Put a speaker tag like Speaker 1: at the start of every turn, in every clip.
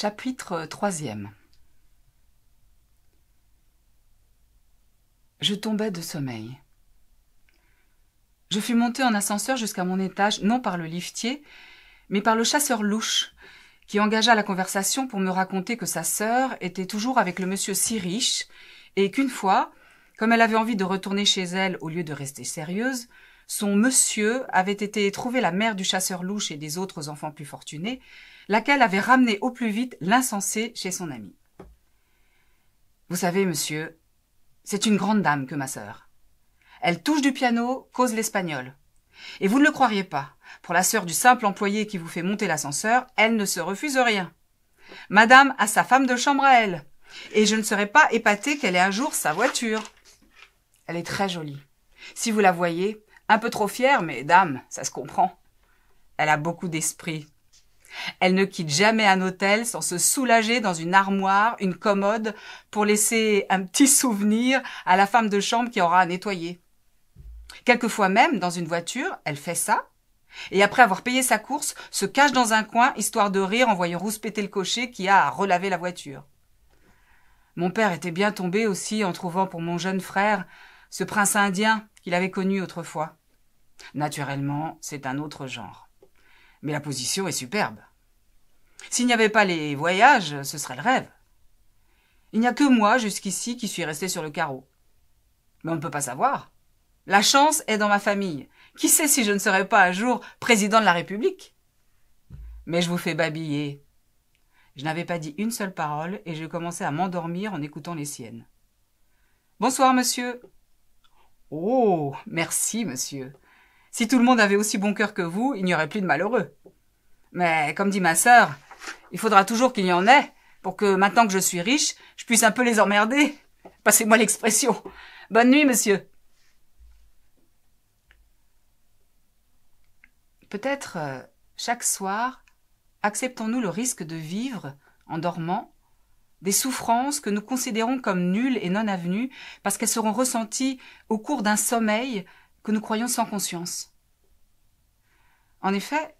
Speaker 1: Chapitre 3 Je tombais de sommeil. Je fus monté en ascenseur jusqu'à mon étage, non par le liftier, mais par le chasseur louche, qui engagea la conversation pour me raconter que sa sœur était toujours avec le monsieur si riche, et qu'une fois, comme elle avait envie de retourner chez elle au lieu de rester sérieuse, son monsieur avait été trouver la mère du chasseur louche et des autres enfants plus fortunés, laquelle avait ramené au plus vite l'insensé chez son ami. Vous savez, monsieur, c'est une grande dame que ma sœur. Elle touche du piano, cause l'espagnol. Et vous ne le croiriez pas, pour la sœur du simple employé qui vous fait monter l'ascenseur, elle ne se refuse rien. Madame a sa femme de chambre à elle, et je ne serais pas épatée qu'elle ait un jour sa voiture. Elle est très jolie. Si vous la voyez, un peu trop fière, mais dame, ça se comprend. Elle a beaucoup d'esprit. Elle ne quitte jamais un hôtel sans se soulager dans une armoire, une commode, pour laisser un petit souvenir à la femme de chambre qui aura à nettoyer. Quelquefois même, dans une voiture, elle fait ça, et après avoir payé sa course, se cache dans un coin, histoire de rire en voyant rouspéter le cocher qui a à relaver la voiture. Mon père était bien tombé aussi en trouvant pour mon jeune frère ce prince indien qu'il avait connu autrefois. Naturellement, c'est un autre genre. Mais la position est superbe. S'il n'y avait pas les voyages, ce serait le rêve. Il n'y a que moi jusqu'ici qui suis resté sur le carreau. Mais on ne peut pas savoir. La chance est dans ma famille. Qui sait si je ne serai pas un jour président de la République Mais je vous fais babiller. Je n'avais pas dit une seule parole et je commençais à m'endormir en écoutant les siennes. Bonsoir, monsieur. Oh. Merci, monsieur. Si tout le monde avait aussi bon cœur que vous, il n'y aurait plus de malheureux. Mais comme dit ma sœur, il faudra toujours qu'il y en ait pour que maintenant que je suis riche, je puisse un peu les emmerder. Passez-moi l'expression. Bonne nuit, monsieur. Peut-être euh, chaque soir, acceptons-nous le risque de vivre, en dormant, des souffrances que nous considérons comme nulles et non avenues parce qu'elles seront ressenties au cours d'un sommeil que nous croyons sans conscience. En effet,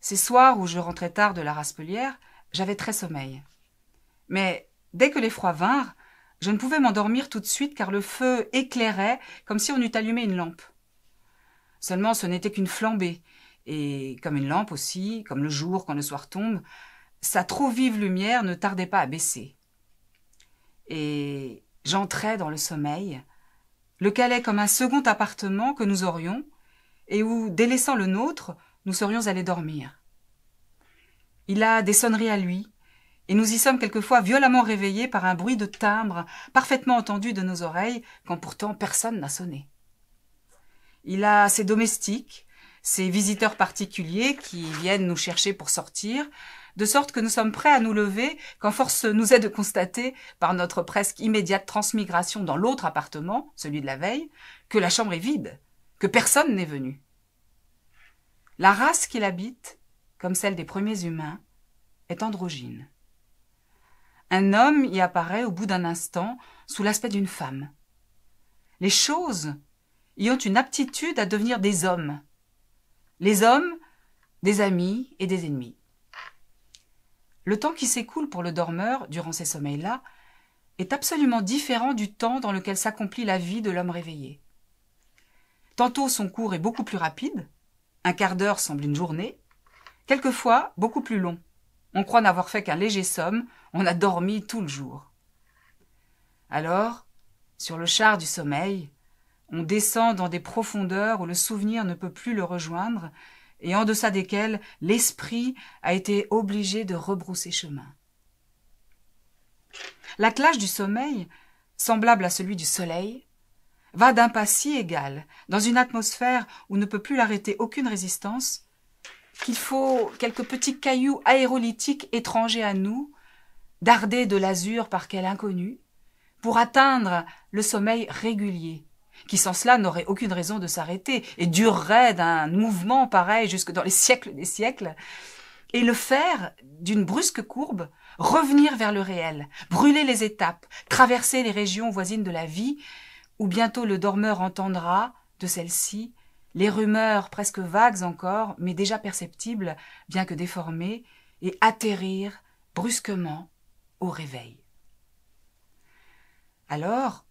Speaker 1: ces soirs où je rentrais tard de la Raspelière, j'avais très sommeil. Mais dès que les froids vinrent, je ne pouvais m'endormir tout de suite car le feu éclairait comme si on eût allumé une lampe. Seulement ce n'était qu'une flambée, et comme une lampe aussi, comme le jour quand le soir tombe, sa trop vive lumière ne tardait pas à baisser. Et j'entrais dans le sommeil, le Calais comme un second appartement que nous aurions, et où, délaissant le nôtre, nous serions allés dormir. Il a des sonneries à lui, et nous y sommes quelquefois violemment réveillés par un bruit de timbre parfaitement entendu de nos oreilles, quand pourtant personne n'a sonné. Il a ses domestiques, ses visiteurs particuliers qui viennent nous chercher pour sortir, de sorte que nous sommes prêts à nous lever quand force nous est de constater, par notre presque immédiate transmigration dans l'autre appartement, celui de la veille, que la chambre est vide, que personne n'est venu. La race qui l'habite, comme celle des premiers humains, est androgyne. Un homme y apparaît au bout d'un instant sous l'aspect d'une femme. Les choses y ont une aptitude à devenir des hommes. Les hommes, des amis et des ennemis. Le temps qui s'écoule pour le dormeur durant ces sommeils-là est absolument différent du temps dans lequel s'accomplit la vie de l'homme réveillé. Tantôt son cours est beaucoup plus rapide, un quart d'heure semble une journée, quelquefois beaucoup plus long. On croit n'avoir fait qu'un léger somme, on a dormi tout le jour. Alors, sur le char du sommeil, on descend dans des profondeurs où le souvenir ne peut plus le rejoindre, et en deçà desquels l'esprit a été obligé de rebrousser chemin. L'attelage du sommeil, semblable à celui du soleil, va d'un pas si égal, dans une atmosphère où ne peut plus l'arrêter aucune résistance, qu'il faut quelques petits cailloux aérolithiques étrangers à nous, dardés de l'azur par quel inconnu, pour atteindre le sommeil régulier, qui sans cela n'aurait aucune raison de s'arrêter et durerait d'un mouvement pareil jusque dans les siècles des siècles, et le faire d'une brusque courbe, revenir vers le réel, brûler les étapes, traverser les régions voisines de la vie, où bientôt le dormeur entendra, de celle-ci, les rumeurs presque vagues encore, mais déjà perceptibles, bien que déformées, et atterrir brusquement au réveil. Alors,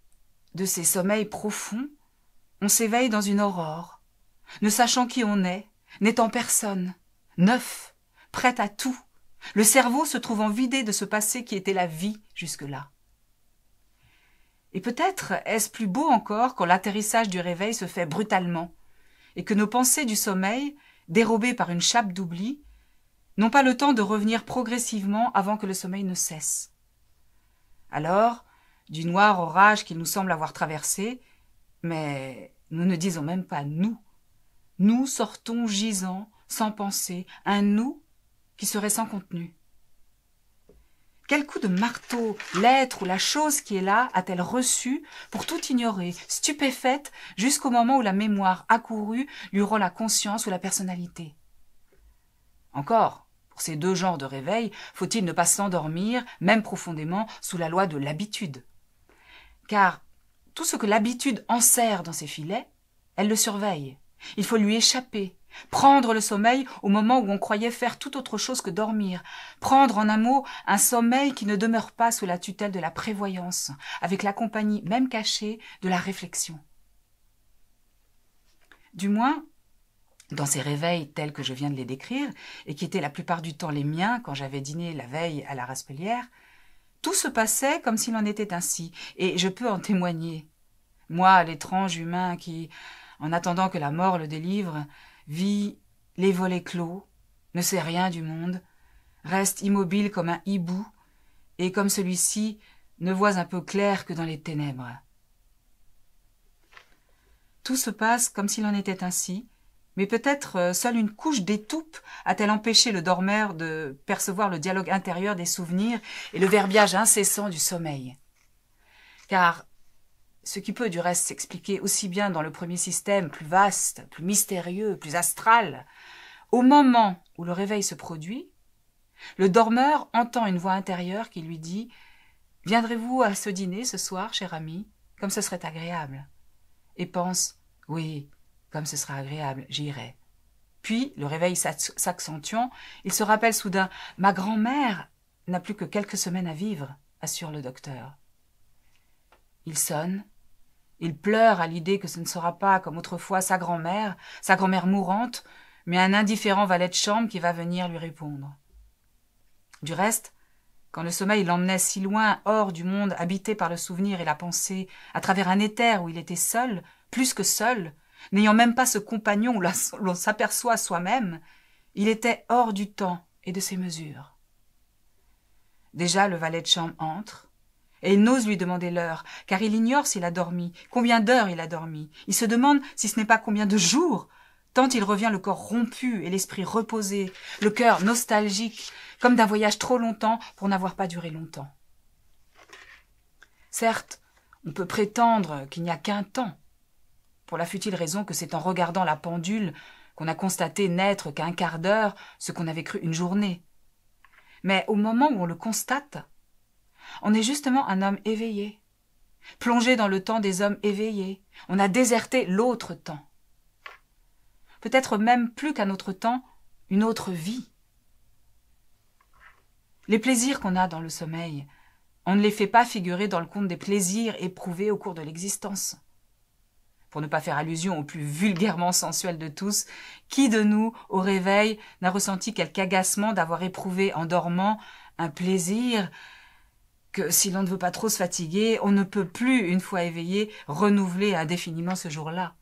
Speaker 1: de ces sommeils profonds, on s'éveille dans une aurore, ne sachant qui on est, n'étant personne, neuf, prêt à tout, le cerveau se trouvant vidé de ce passé qui était la vie jusque-là. Et peut-être est-ce plus beau encore quand l'atterrissage du réveil se fait brutalement, et que nos pensées du sommeil, dérobées par une chape d'oubli, n'ont pas le temps de revenir progressivement avant que le sommeil ne cesse. Alors, du noir orage qu'il nous semble avoir traversé, mais nous ne disons même pas nous. Nous sortons gisant, sans pensée, un nous qui serait sans contenu. Quel coup de marteau l'être ou la chose qui est là a-t-elle reçu pour tout ignorer, stupéfaite, jusqu'au moment où la mémoire accourue lui rend la conscience ou la personnalité Encore, pour ces deux genres de réveil, faut-il ne pas s'endormir, même profondément, sous la loi de l'habitude car tout ce que l'habitude enserre dans ses filets, elle le surveille. Il faut lui échapper, prendre le sommeil au moment où on croyait faire tout autre chose que dormir, prendre en un mot un sommeil qui ne demeure pas sous la tutelle de la prévoyance, avec la compagnie même cachée de la réflexion. Du moins, dans ces réveils tels que je viens de les décrire, et qui étaient la plupart du temps les miens quand j'avais dîné la veille à la Raspelière, tout se passait comme s'il en était ainsi, et je peux en témoigner. Moi, l'étrange humain qui, en attendant que la mort le délivre, vit les volets clos, ne sait rien du monde, reste immobile comme un hibou, et comme celui-ci ne voit un peu clair que dans les ténèbres. Tout se passe comme s'il en était ainsi, mais peut-être euh, seule une couche d'étoupe a-t-elle empêché le dormeur de percevoir le dialogue intérieur des souvenirs et le verbiage incessant du sommeil. Car ce qui peut du reste s'expliquer aussi bien dans le premier système, plus vaste, plus mystérieux, plus astral, au moment où le réveil se produit, le dormeur entend une voix intérieure qui lui dit Viendrez-vous à ce dîner ce soir, cher ami, comme ce serait agréable et pense Oui, comme ce sera agréable, j'irai. Puis, le réveil s'accentuant, il se rappelle soudain Ma grand-mère n'a plus que quelques semaines à vivre, assure le docteur. Il sonne. Il pleure à l'idée que ce ne sera pas, comme autrefois, sa grand-mère, sa grand-mère mourante, mais un indifférent valet de chambre qui va venir lui répondre. Du reste, quand le sommeil l'emmenait si loin, hors du monde, habité par le souvenir et la pensée, à travers un éther où il était seul, plus que seul, n'ayant même pas ce compagnon où l'on s'aperçoit soi-même, il était hors du temps et de ses mesures. Déjà le valet de chambre entre, et il n'ose lui demander l'heure, car il ignore s'il a dormi, combien d'heures il a dormi. Il se demande si ce n'est pas combien de jours, tant il revient le corps rompu et l'esprit reposé, le cœur nostalgique, comme d'un voyage trop longtemps pour n'avoir pas duré longtemps. Certes, on peut prétendre qu'il n'y a qu'un temps, pour la futile raison que c'est en regardant la pendule qu'on a constaté n'être qu'un quart d'heure ce qu'on avait cru une journée. Mais au moment où on le constate, on est justement un homme éveillé, plongé dans le temps des hommes éveillés, on a déserté l'autre temps. Peut-être même plus qu'un autre temps, une autre vie. Les plaisirs qu'on a dans le sommeil, on ne les fait pas figurer dans le compte des plaisirs éprouvés au cours de l'existence pour ne pas faire allusion au plus vulgairement sensuel de tous, qui de nous, au réveil, n'a ressenti quelque agacement d'avoir éprouvé en dormant un plaisir que si l'on ne veut pas trop se fatiguer, on ne peut plus, une fois éveillé, renouveler indéfiniment ce jour-là.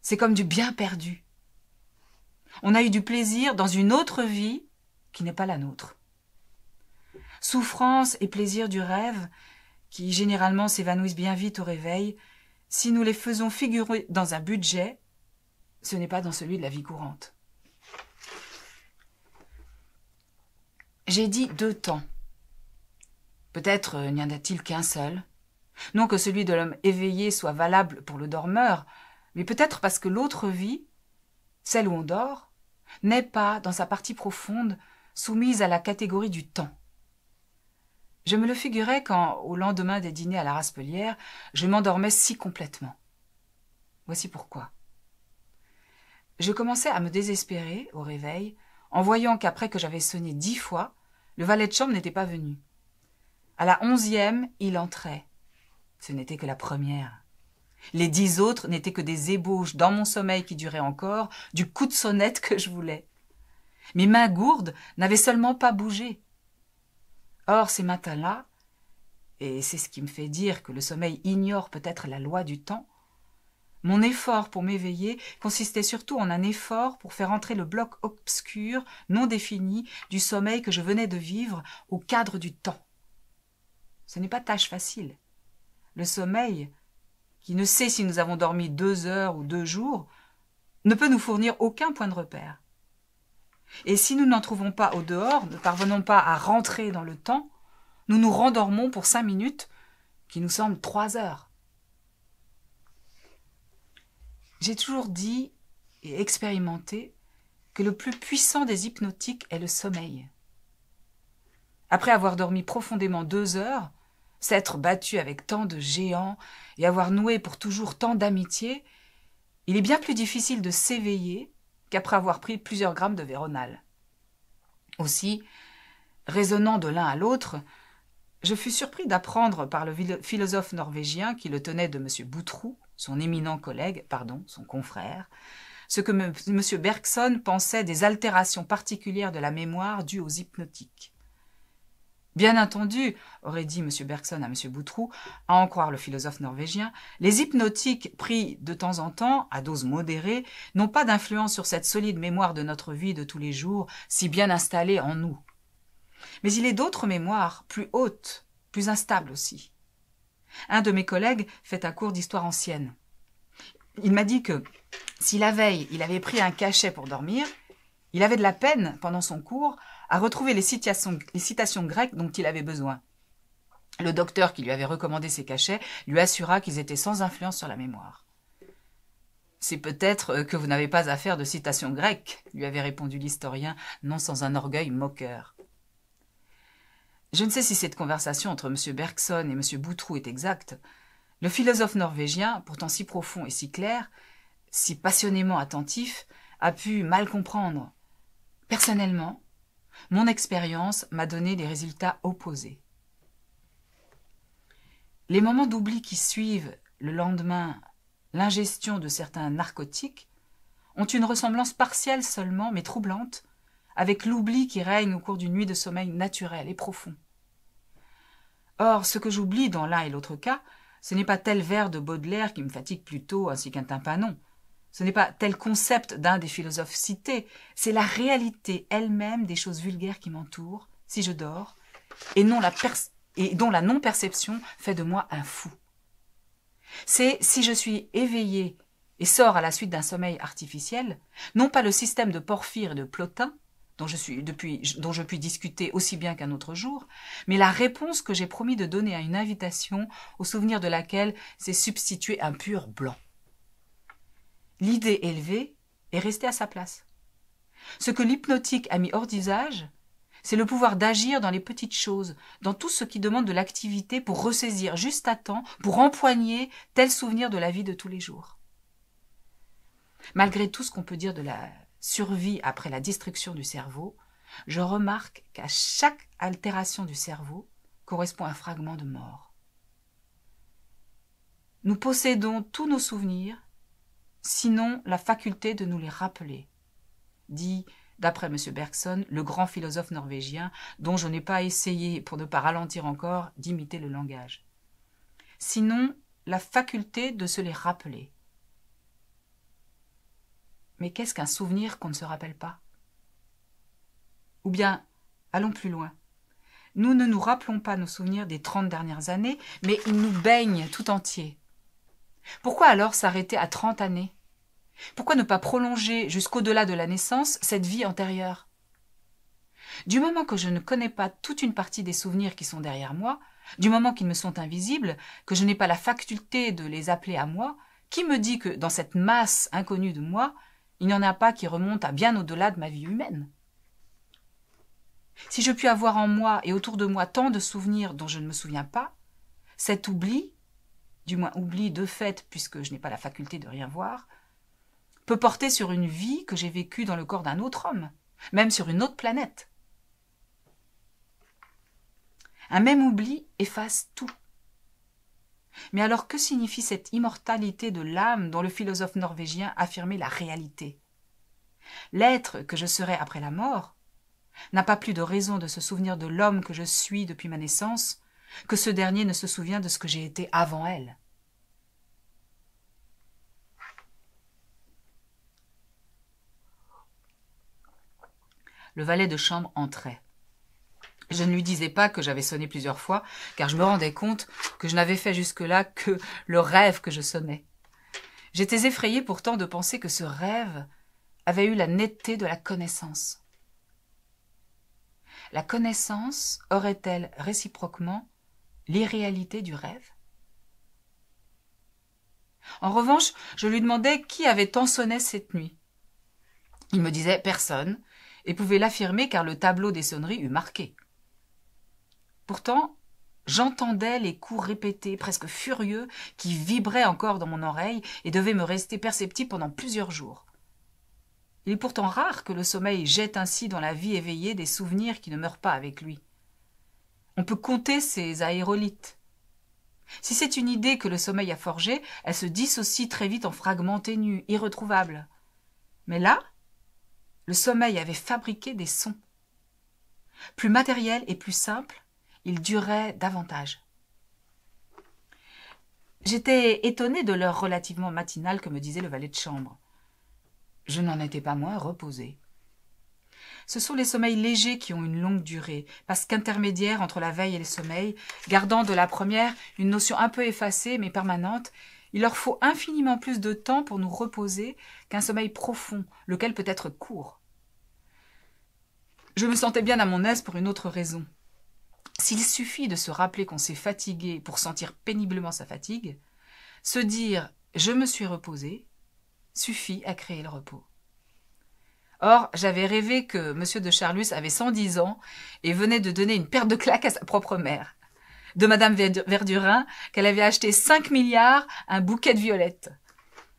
Speaker 1: C'est comme du bien perdu. On a eu du plaisir dans une autre vie qui n'est pas la nôtre. Souffrance et plaisir du rêve, qui généralement s'évanouissent bien vite au réveil, si nous les faisons figurer dans un budget, ce n'est pas dans celui de la vie courante. J'ai dit deux temps. Peut-être euh, n'y en a-t-il qu'un seul. Non que celui de l'homme éveillé soit valable pour le dormeur, mais peut-être parce que l'autre vie, celle où on dort, n'est pas, dans sa partie profonde, soumise à la catégorie du temps. Je me le figurais quand, au lendemain des dîners à la Raspelière, je m'endormais si complètement. Voici pourquoi. Je commençais à me désespérer, au réveil, en voyant qu'après que j'avais sonné dix fois, le valet de chambre n'était pas venu. À la onzième, il entrait. Ce n'était que la première. Les dix autres n'étaient que des ébauches dans mon sommeil qui durait encore, du coup de sonnette que je voulais. Mes mains gourdes n'avaient seulement pas bougé. Or, ces matins-là, et c'est ce qui me fait dire que le sommeil ignore peut-être la loi du temps, mon effort pour m'éveiller consistait surtout en un effort pour faire entrer le bloc obscur, non défini, du sommeil que je venais de vivre au cadre du temps. Ce n'est pas tâche facile. Le sommeil, qui ne sait si nous avons dormi deux heures ou deux jours, ne peut nous fournir aucun point de repère. Et si nous n'en trouvons pas au dehors, ne parvenons pas à rentrer dans le temps, nous nous rendormons pour cinq minutes, qui nous semblent trois heures. J'ai toujours dit et expérimenté que le plus puissant des hypnotiques est le sommeil. Après avoir dormi profondément deux heures, s'être battu avec tant de géants et avoir noué pour toujours tant d'amitié, il est bien plus difficile de s'éveiller qu'après avoir pris plusieurs grammes de Véronal. Aussi, raisonnant de l'un à l'autre, je fus surpris d'apprendre par le philosophe norvégien qui le tenait de M. Boutroux, son éminent collègue, pardon, son confrère, ce que M. Bergson pensait des altérations particulières de la mémoire dues aux hypnotiques. Bien entendu, aurait dit M. Bergson à M. Boutroux, à en croire le philosophe norvégien, les hypnotiques pris de temps en temps, à dose modérée, n'ont pas d'influence sur cette solide mémoire de notre vie de tous les jours, si bien installée en nous. Mais il est d'autres mémoires, plus hautes, plus instables aussi. Un de mes collègues fait un cours d'histoire ancienne. Il m'a dit que si la veille il avait pris un cachet pour dormir, il avait de la peine, pendant son cours, à retrouver les citations, grecques dont il avait besoin. Le docteur qui lui avait recommandé ces cachets lui assura qu'ils étaient sans influence sur la mémoire. C'est peut-être euh, que vous n'avez pas affaire de citations grecques, lui avait répondu l'historien, non sans un orgueil moqueur. Je ne sais si cette conversation entre M. Bergson et M. Boutroux est exacte. Le philosophe norvégien, pourtant si profond et si clair, si passionnément attentif, a pu mal comprendre. Personnellement, mon expérience m'a donné des résultats opposés. Les moments d'oubli qui suivent le lendemain l'ingestion de certains narcotiques ont une ressemblance partielle seulement, mais troublante, avec l'oubli qui règne au cours d'une nuit de sommeil naturel et profond. Or, ce que j'oublie dans l'un et l'autre cas, ce n'est pas tel verre de Baudelaire qui me fatigue plutôt ainsi qu'un tympanon, ce n'est pas tel concept d'un des philosophes cités, c'est la réalité elle-même des choses vulgaires qui m'entourent, si je dors, et, non la et dont la non-perception fait de moi un fou. C'est si je suis éveillé et sors à la suite d'un sommeil artificiel, non pas le système de Porphyre et de Plotin, dont je, suis, depuis, dont je puis discuter aussi bien qu'un autre jour, mais la réponse que j'ai promis de donner à une invitation au souvenir de laquelle s'est substitué un pur blanc l'idée élevée est restée à sa place. Ce que l'hypnotique a mis hors d'usage, c'est le pouvoir d'agir dans les petites choses, dans tout ce qui demande de l'activité pour ressaisir juste à temps, pour empoigner tel souvenir de la vie de tous les jours. Malgré tout ce qu'on peut dire de la survie après la destruction du cerveau, je remarque qu'à chaque altération du cerveau correspond un fragment de mort. Nous possédons tous nos souvenirs sinon la faculté de nous les rappeler. Dit, d'après M. Bergson, le grand philosophe norvégien, dont je n'ai pas essayé, pour ne pas ralentir encore, d'imiter le langage. Sinon, la faculté de se les rappeler. Mais qu'est-ce qu'un souvenir qu'on ne se rappelle pas Ou bien, allons plus loin. Nous ne nous rappelons pas nos souvenirs des trente dernières années, mais ils nous baignent tout entiers. Pourquoi alors s'arrêter à 30 années Pourquoi ne pas prolonger jusqu'au-delà de la naissance cette vie antérieure Du moment que je ne connais pas toute une partie des souvenirs qui sont derrière moi, du moment qu'ils me sont invisibles, que je n'ai pas la faculté de les appeler à moi, qui me dit que dans cette masse inconnue de moi, il n'y en a pas qui remonte à bien au-delà de ma vie humaine Si je puis avoir en moi et autour de moi tant de souvenirs dont je ne me souviens pas, cet oubli du moins oubli de fait, puisque je n'ai pas la faculté de rien voir, peut porter sur une vie que j'ai vécue dans le corps d'un autre homme, même sur une autre planète. Un même oubli efface tout. Mais alors que signifie cette immortalité de l'âme dont le philosophe norvégien affirmait la réalité L'être que je serai après la mort n'a pas plus de raison de se souvenir de l'homme que je suis depuis ma naissance que ce dernier ne se souvient de ce que j'ai été avant elle. Le valet de chambre entrait. Je ne lui disais pas que j'avais sonné plusieurs fois, car je me rendais compte que je n'avais fait jusque-là que le rêve que je sonnais. J'étais effrayée pourtant de penser que ce rêve avait eu la netteté de la connaissance. La connaissance aurait-elle réciproquement l'irréalité du rêve En revanche, je lui demandais qui avait tant sonné cette nuit. Il me disait personne, et pouvait l'affirmer car le tableau des sonneries eût marqué. Pourtant, j'entendais les coups répétés, presque furieux, qui vibraient encore dans mon oreille et devaient me rester perceptibles pendant plusieurs jours. Il est pourtant rare que le sommeil jette ainsi dans la vie éveillée des souvenirs qui ne meurent pas avec lui. On peut compter ces aérolithes. Si c'est une idée que le sommeil a forgée, elle se dissocie très vite en fragments ténus, irretrouvables. Mais là, le sommeil avait fabriqué des sons. Plus matériels et plus simples, ils duraient davantage. J'étais étonné de l'heure relativement matinale que me disait le valet de chambre. Je n'en étais pas moins reposé. Ce sont les sommeils légers qui ont une longue durée, parce qu'intermédiaires entre la veille et le sommeil, gardant de la première une notion un peu effacée mais permanente, il leur faut infiniment plus de temps pour nous reposer qu'un sommeil profond, lequel peut être court. Je me sentais bien à mon aise pour une autre raison. S'il suffit de se rappeler qu'on s'est fatigué pour sentir péniblement sa fatigue, se dire je me suis reposé suffit à créer le repos. Or, j'avais rêvé que M. de Charlus avait 110 ans et venait de donner une paire de claques à sa propre mère. De Madame Verdurin, qu'elle avait acheté 5 milliards un bouquet de violettes.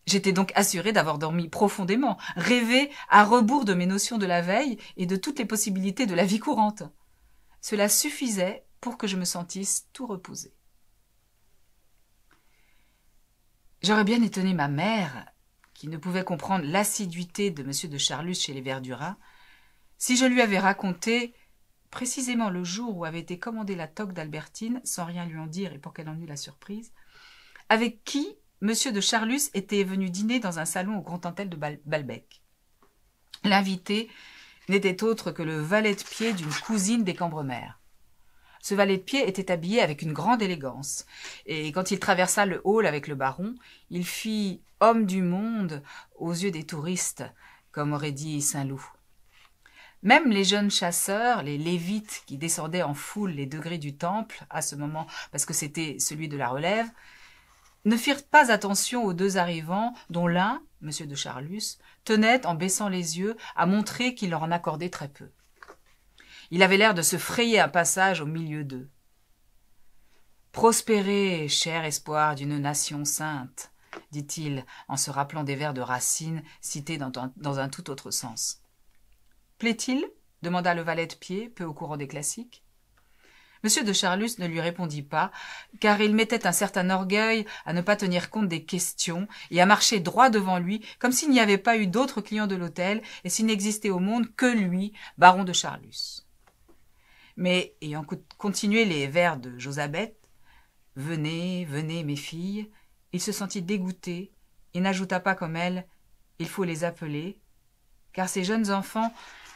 Speaker 1: J'étais donc assurée d'avoir dormi profondément, rêvé à rebours de mes notions de la veille et de toutes les possibilités de la vie courante. Cela suffisait pour que je me sentisse tout reposée. J'aurais bien étonné ma mère qui ne pouvait comprendre l'assiduité de M. de Charlus chez les Verdurins, si je lui avais raconté précisément le jour où avait été commandée la toque d'Albertine, sans rien lui en dire et pour qu'elle en eût la surprise, avec qui M. de Charlus était venu dîner dans un salon au Grand Antel de Balbec. L'invité n'était autre que le valet de pied d'une cousine des Cambremer. Ce valet de pied était habillé avec une grande élégance, et quand il traversa le hall avec le baron, il fit homme du monde aux yeux des touristes, comme aurait dit Saint-Loup. Même les jeunes chasseurs, les lévites qui descendaient en foule les degrés du temple à ce moment parce que c'était celui de la relève, ne firent pas attention aux deux arrivants dont l'un, M. de Charlus, tenait, en baissant les yeux, à montrer qu'il leur en accordait très peu. Il avait l'air de se frayer un passage au milieu d'eux. Prospérez, cher espoir d'une nation sainte, dit-il en se rappelant des vers de Racine cités dans, un tout autre sens. Plaît-il demanda le valet de pied, peu au courant des classiques. M. de Charlus ne lui répondit pas, car il mettait un certain orgueil à ne pas tenir compte des questions et à marcher droit devant lui, comme s'il n'y avait pas eu d'autres clients de l'hôtel et s'il n'existait au monde que lui, baron de Charlus. Mais ayant continué les vers de Josabeth, Venez, venez, mes filles, il se sentit dégoûté et n'ajouta pas comme elle Il faut les appeler, car ces jeunes enfants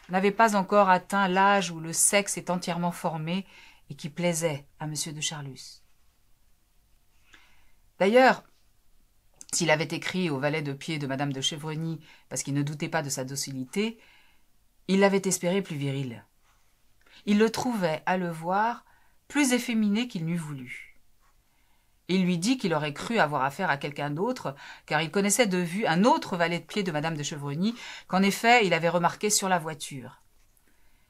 Speaker 1: n'avaient pas encore atteint l'âge où le sexe est entièrement formé et qui plaisait à M. de Charlus. D'ailleurs, s'il avait écrit au valet de pied de Madame de Chevreny parce qu'il ne doutait pas de sa docilité, il l'avait espéré plus viril il le trouvait, à le voir, plus efféminé qu'il n'eût voulu. Il lui dit qu'il aurait cru avoir affaire à quelqu'un d'autre, car il connaissait de vue un autre valet de pied de madame de Chevrony, qu'en effet il avait remarqué sur la voiture.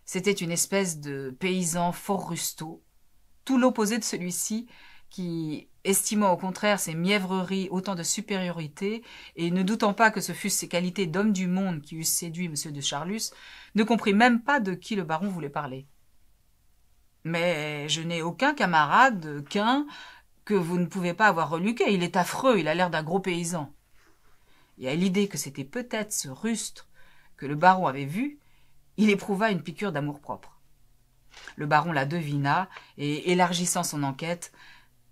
Speaker 1: C'était une espèce de paysan fort rusto, tout l'opposé de celui-ci, qui, estimant au contraire ses mièvreries autant de supériorité, et ne doutant pas que ce fussent ses qualités d'homme du monde qui eussent séduit M. de Charlus, ne comprit même pas de qui le baron voulait parler. Mais je n'ai aucun camarade qu'un que vous ne pouvez pas avoir reluqué. Il est affreux, il a l'air d'un gros paysan. Et à l'idée que c'était peut-être ce rustre que le baron avait vu, il éprouva une piqûre d'amour-propre. Le baron la devina et, élargissant son enquête,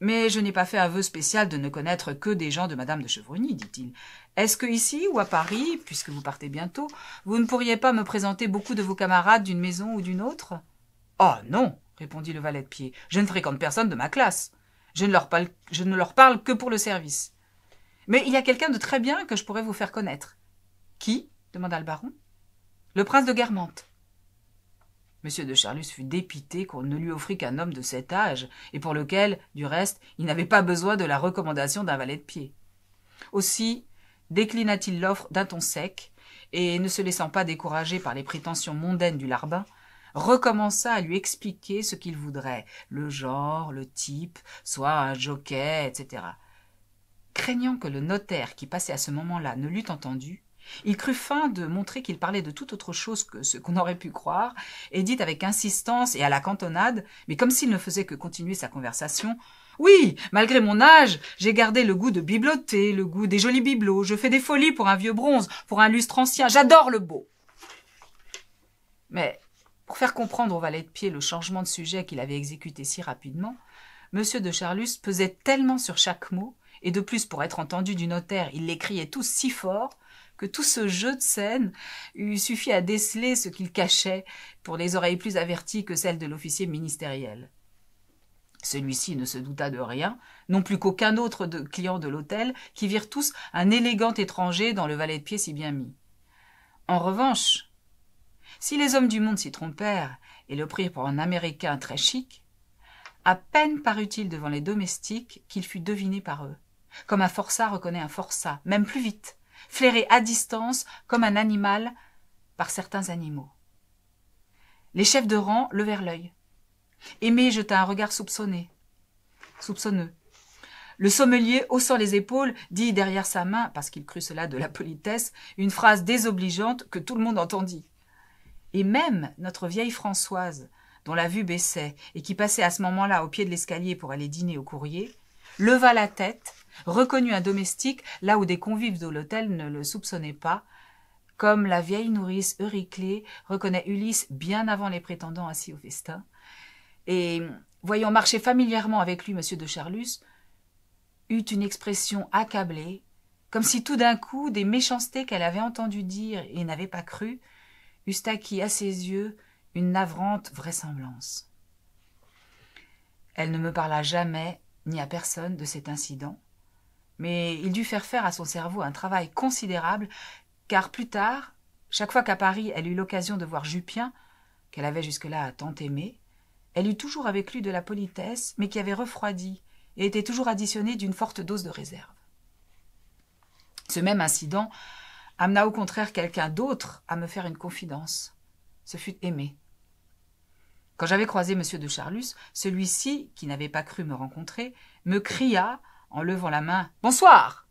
Speaker 1: mais je n'ai pas fait un vœu spécial de ne connaître que des gens de Madame de Chevrony, dit-il. Est-ce que ici ou à Paris, puisque vous partez bientôt, vous ne pourriez pas me présenter beaucoup de vos camarades d'une maison ou d'une autre Oh non répondit le valet de pied. Je ne fréquente personne de ma classe. Je ne leur parle, que pour le service. Mais il y a quelqu'un de très bien que je pourrais vous faire connaître. Qui demanda le baron. Le prince de Guermantes. Monsieur de Charlus fut dépité qu'on ne lui offrit qu'un homme de cet âge, et pour lequel, du reste, il n'avait pas besoin de la recommandation d'un valet de pied. Aussi déclina-t-il l'offre d'un ton sec, et ne se laissant pas décourager par les prétentions mondaines du larbin, recommença à lui expliquer ce qu'il voudrait, le genre, le type, soit un jockey, etc. Craignant que le notaire qui passait à ce moment-là ne l'eût entendu, il crut fin de montrer qu'il parlait de toute autre chose que ce qu'on aurait pu croire, et dit avec insistance et à la cantonade, mais comme s'il ne faisait que continuer sa conversation. Oui, malgré mon âge, j'ai gardé le goût de bibeloter, le goût des jolis bibelots, je fais des folies pour un vieux bronze, pour un lustre ancien, j'adore le beau. Mais pour faire comprendre au valet de pied le changement de sujet qu'il avait exécuté si rapidement, M. de Charlus pesait tellement sur chaque mot, et de plus pour être entendu du notaire, il les criait tous si fort, que tout ce jeu de scène eût suffi à déceler ce qu'il cachait pour les oreilles plus averties que celles de l'officier ministériel. Celui-ci ne se douta de rien, non plus qu'aucun autre client de l'hôtel, qui virent tous un élégant étranger dans le valet de pied si bien mis. En revanche, si les hommes du monde s'y trompèrent et le prirent pour un Américain très chic, à peine parut-il devant les domestiques qu'il fut deviné par eux, comme un forçat reconnaît un forçat, même plus vite, flairé à distance comme un animal par certains animaux. Les chefs de rang levèrent l'œil. Aimé jeta un regard soupçonné, soupçonneux. Le sommelier, haussant les épaules, dit derrière sa main, parce qu'il crut cela de la politesse, une phrase désobligeante que tout le monde entendit. Et même notre vieille Françoise, dont la vue baissait et qui passait à ce moment-là au pied de l'escalier pour aller dîner au courrier, leva la tête, reconnut un domestique là où des convives de l'hôtel ne le soupçonnaient pas, comme la vieille nourrice Euryclée reconnaît Ulysse bien avant les prétendants assis au festin, et, voyant marcher familièrement avec lui Monsieur de Charlus, eut une expression accablée, comme si tout d'un coup des méchancetés qu'elle avait entendues dire et n'avait pas cru eussent acquis à ses yeux une navrante vraisemblance. Elle ne me parla jamais, ni à personne, de cet incident, mais il dut faire faire à son cerveau un travail considérable, car plus tard, chaque fois qu'à Paris elle eut l'occasion de voir Jupien, qu'elle avait jusque-là tant aimé, elle eut toujours avec lui de la politesse, mais qui avait refroidi et était toujours additionnée d'une forte dose de réserve. Ce même incident amena au contraire quelqu'un d'autre à me faire une confidence. Ce fut aimé. Quand j'avais croisé M. de Charlus, celui-ci, qui n'avait pas cru me rencontrer, me cria, en levant la main, Bonsoir!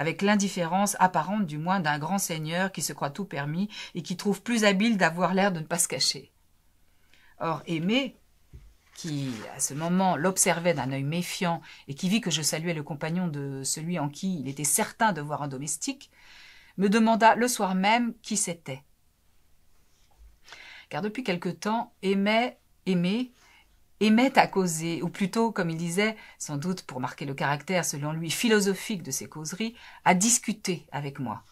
Speaker 1: avec l'indifférence apparente du moins d'un grand seigneur qui se croit tout permis et qui trouve plus habile d'avoir l'air de ne pas se cacher. Or Aimé, qui à ce moment l'observait d'un œil méfiant et qui vit que je saluais le compagnon de celui en qui il était certain de voir un domestique, me demanda le soir même qui c'était. Car depuis quelque temps, aimait, aimé, aimait à causer, ou plutôt, comme il disait, sans doute pour marquer le caractère, selon lui, philosophique de ses causeries, à discuter avec moi.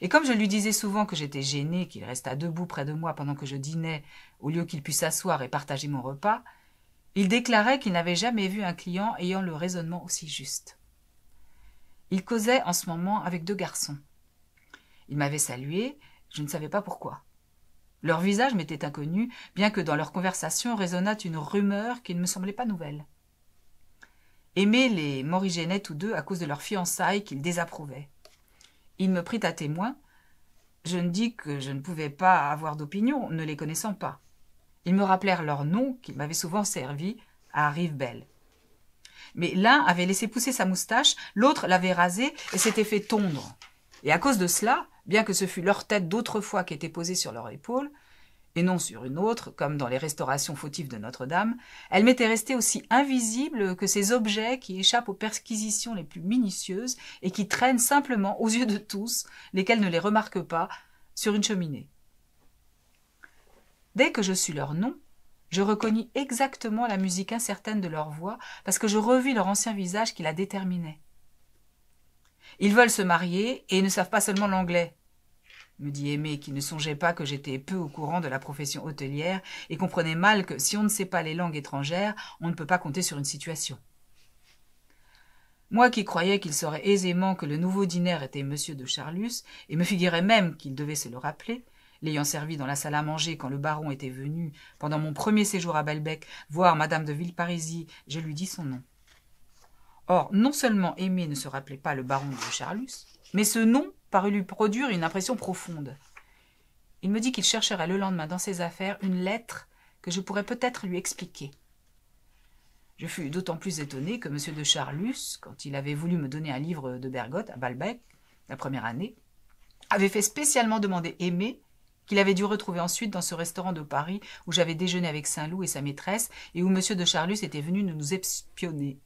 Speaker 1: Et comme je lui disais souvent que j'étais gênée, qu'il restât debout près de moi pendant que je dînais, au lieu qu'il puisse s'asseoir et partager mon repas, il déclarait qu'il n'avait jamais vu un client ayant le raisonnement aussi juste. Il causait en ce moment avec deux garçons, ils m'avaient salué, je ne savais pas pourquoi. Leur visage m'était inconnu, bien que dans leur conversation résonnât une rumeur qui ne me semblait pas nouvelle. Aimer les morigénait tous deux à cause de leur fiançailles qu'ils désapprouvaient. Il me prit à témoin. Je ne dis que je ne pouvais pas avoir d'opinion, ne les connaissant pas. Ils me rappelèrent leurs noms qu'ils m'avaient souvent servi à Rivebelle. Mais l'un avait laissé pousser sa moustache, l'autre l'avait rasée et s'était fait tondre. Et à cause de cela, bien que ce fût leur tête d'autrefois qui était posée sur leur épaule, et non sur une autre, comme dans les restaurations fautives de Notre-Dame, elle m'était restée aussi invisible que ces objets qui échappent aux perquisitions les plus minutieuses et qui traînent simplement aux yeux de tous, lesquels ne les remarquent pas, sur une cheminée. Dès que je sus leur nom, je reconnus exactement la musique incertaine de leur voix, parce que je revis leur ancien visage qui la déterminait. Ils veulent se marier et ne savent pas seulement l'anglais me dit Aimé, qui ne songeait pas que j'étais peu au courant de la profession hôtelière et comprenait mal que si on ne sait pas les langues étrangères, on ne peut pas compter sur une situation. Moi qui croyais qu'il saurait aisément que le nouveau dîner était monsieur de Charlus, et me figurais même qu'il devait se le rappeler, l'ayant servi dans la salle à manger quand le baron était venu, pendant mon premier séjour à Balbec, voir madame de Villeparisis, je lui dis son nom. Or, non seulement Aimé ne se rappelait pas le baron de Charlus, mais ce nom parut lui produire une impression profonde. Il me dit qu'il chercherait le lendemain dans ses affaires une lettre que je pourrais peut-être lui expliquer. Je fus d'autant plus étonné que M. de Charlus, quand il avait voulu me donner un livre de Bergotte à Balbec, la première année, avait fait spécialement demander Aimé, qu'il avait dû retrouver ensuite dans ce restaurant de Paris où j'avais déjeuné avec Saint-Loup et sa maîtresse et où M. de Charlus était venu nous espionner.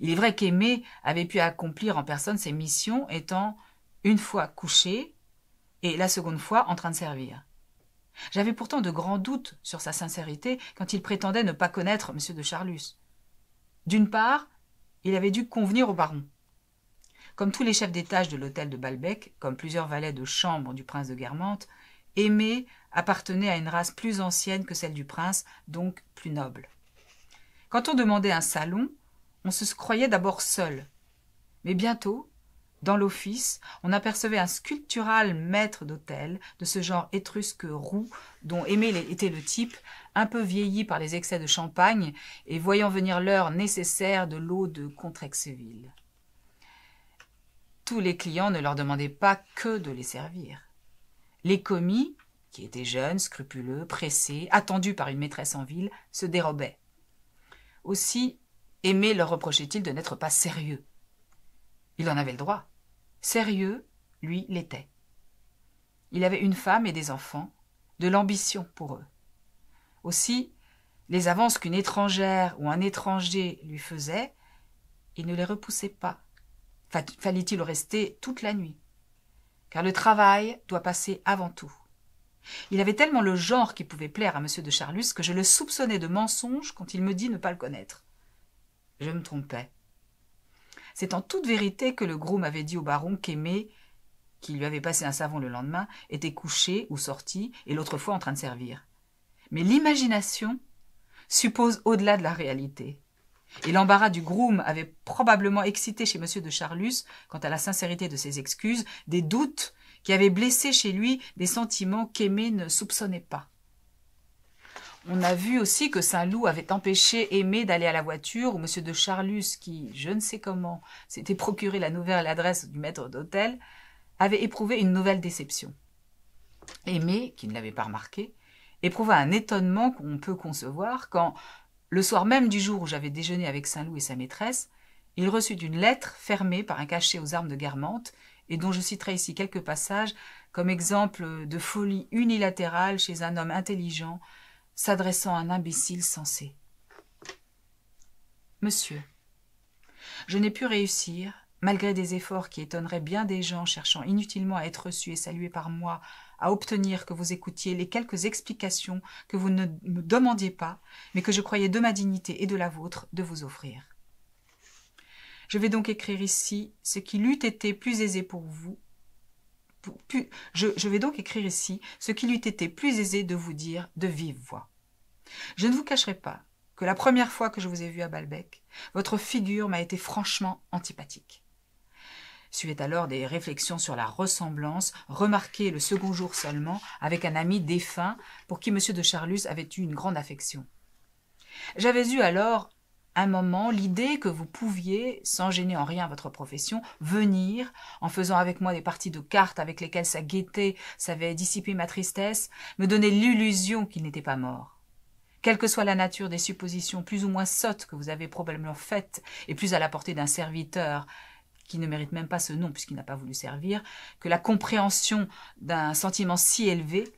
Speaker 1: Il est vrai qu'Aimé avait pu accomplir en personne ses missions, étant une fois couché et la seconde fois en train de servir. J'avais pourtant de grands doutes sur sa sincérité quand il prétendait ne pas connaître M. de Charlus. D'une part, il avait dû convenir au baron. Comme tous les chefs d'étage de l'hôtel de Balbec, comme plusieurs valets de chambre du prince de Guermantes, Aimé appartenait à une race plus ancienne que celle du prince, donc plus noble. Quand on demandait un salon, on se croyait d'abord seul. Mais bientôt, dans l'office, on apercevait un sculptural maître d'hôtel de ce genre étrusque roux dont Aimé était le type, un peu vieilli par les excès de champagne et voyant venir l'heure nécessaire de l'eau de Contrexeville. Tous les clients ne leur demandaient pas que de les servir. Les commis, qui étaient jeunes, scrupuleux, pressés, attendus par une maîtresse en ville, se dérobaient. Aussi, Aimé leur reprochait-il de n'être pas sérieux. Il en avait le droit. Sérieux, lui l'était. Il avait une femme et des enfants, de l'ambition pour eux. Aussi, les avances qu'une étrangère ou un étranger lui faisait, il ne les repoussait pas. Fallait-il rester toute la nuit Car le travail doit passer avant tout. Il avait tellement le genre qui pouvait plaire à M. de Charlus que je le soupçonnais de mensonge quand il me dit ne pas le connaître. Je me trompais. C'est en toute vérité que le groom avait dit au baron qu'Aimé, qui lui avait passé un savon le lendemain, était couché ou sorti, et l'autre fois en train de servir. Mais l'imagination suppose au-delà de la réalité. Et l'embarras du groom avait probablement excité chez M. de Charlus, quant à la sincérité de ses excuses, des doutes qui avaient blessé chez lui des sentiments qu'Aimé ne soupçonnait pas. On a vu aussi que Saint-Loup avait empêché Aimé d'aller à la voiture, où M. de Charlus, qui, je ne sais comment, s'était procuré la nouvelle adresse du maître d'hôtel, avait éprouvé une nouvelle déception. Aimé, qui ne l'avait pas remarqué, éprouva un étonnement qu'on peut concevoir quand, le soir même du jour où j'avais déjeuné avec Saint-Loup et sa maîtresse, il reçut une lettre fermée par un cachet aux armes de Guermantes, et dont je citerai ici quelques passages comme exemple de folie unilatérale chez un homme intelligent s'adressant à un imbécile sensé. Monsieur, je n'ai pu réussir, malgré des efforts qui étonneraient bien des gens cherchant inutilement à être reçus et salués par moi, à obtenir que vous écoutiez les quelques explications que vous ne me demandiez pas, mais que je croyais de ma dignité et de la vôtre de vous offrir. Je vais donc écrire ici ce qui eût été plus aisé pour vous je, vais donc écrire ici ce qu'il eût été plus aisé de vous dire de vive voix. Je ne vous cacherai pas que la première fois que je vous ai vu à Balbec, votre figure m'a été franchement antipathique. Suivait alors des réflexions sur la ressemblance, remarquée le second jour seulement, avec un ami défunt pour qui M. de Charlus avait eu une grande affection. J'avais eu alors un moment l'idée que vous pouviez, sans gêner en rien votre profession, venir, en faisant avec moi des parties de cartes avec lesquelles sa gaieté savait dissiper ma tristesse, me donnait l'illusion qu'il n'était pas mort. Quelle que soit la nature des suppositions plus ou moins sottes que vous avez probablement faites, et plus à la portée d'un serviteur, qui ne mérite même pas ce nom puisqu'il n'a pas voulu servir, que la compréhension d'un sentiment si élevé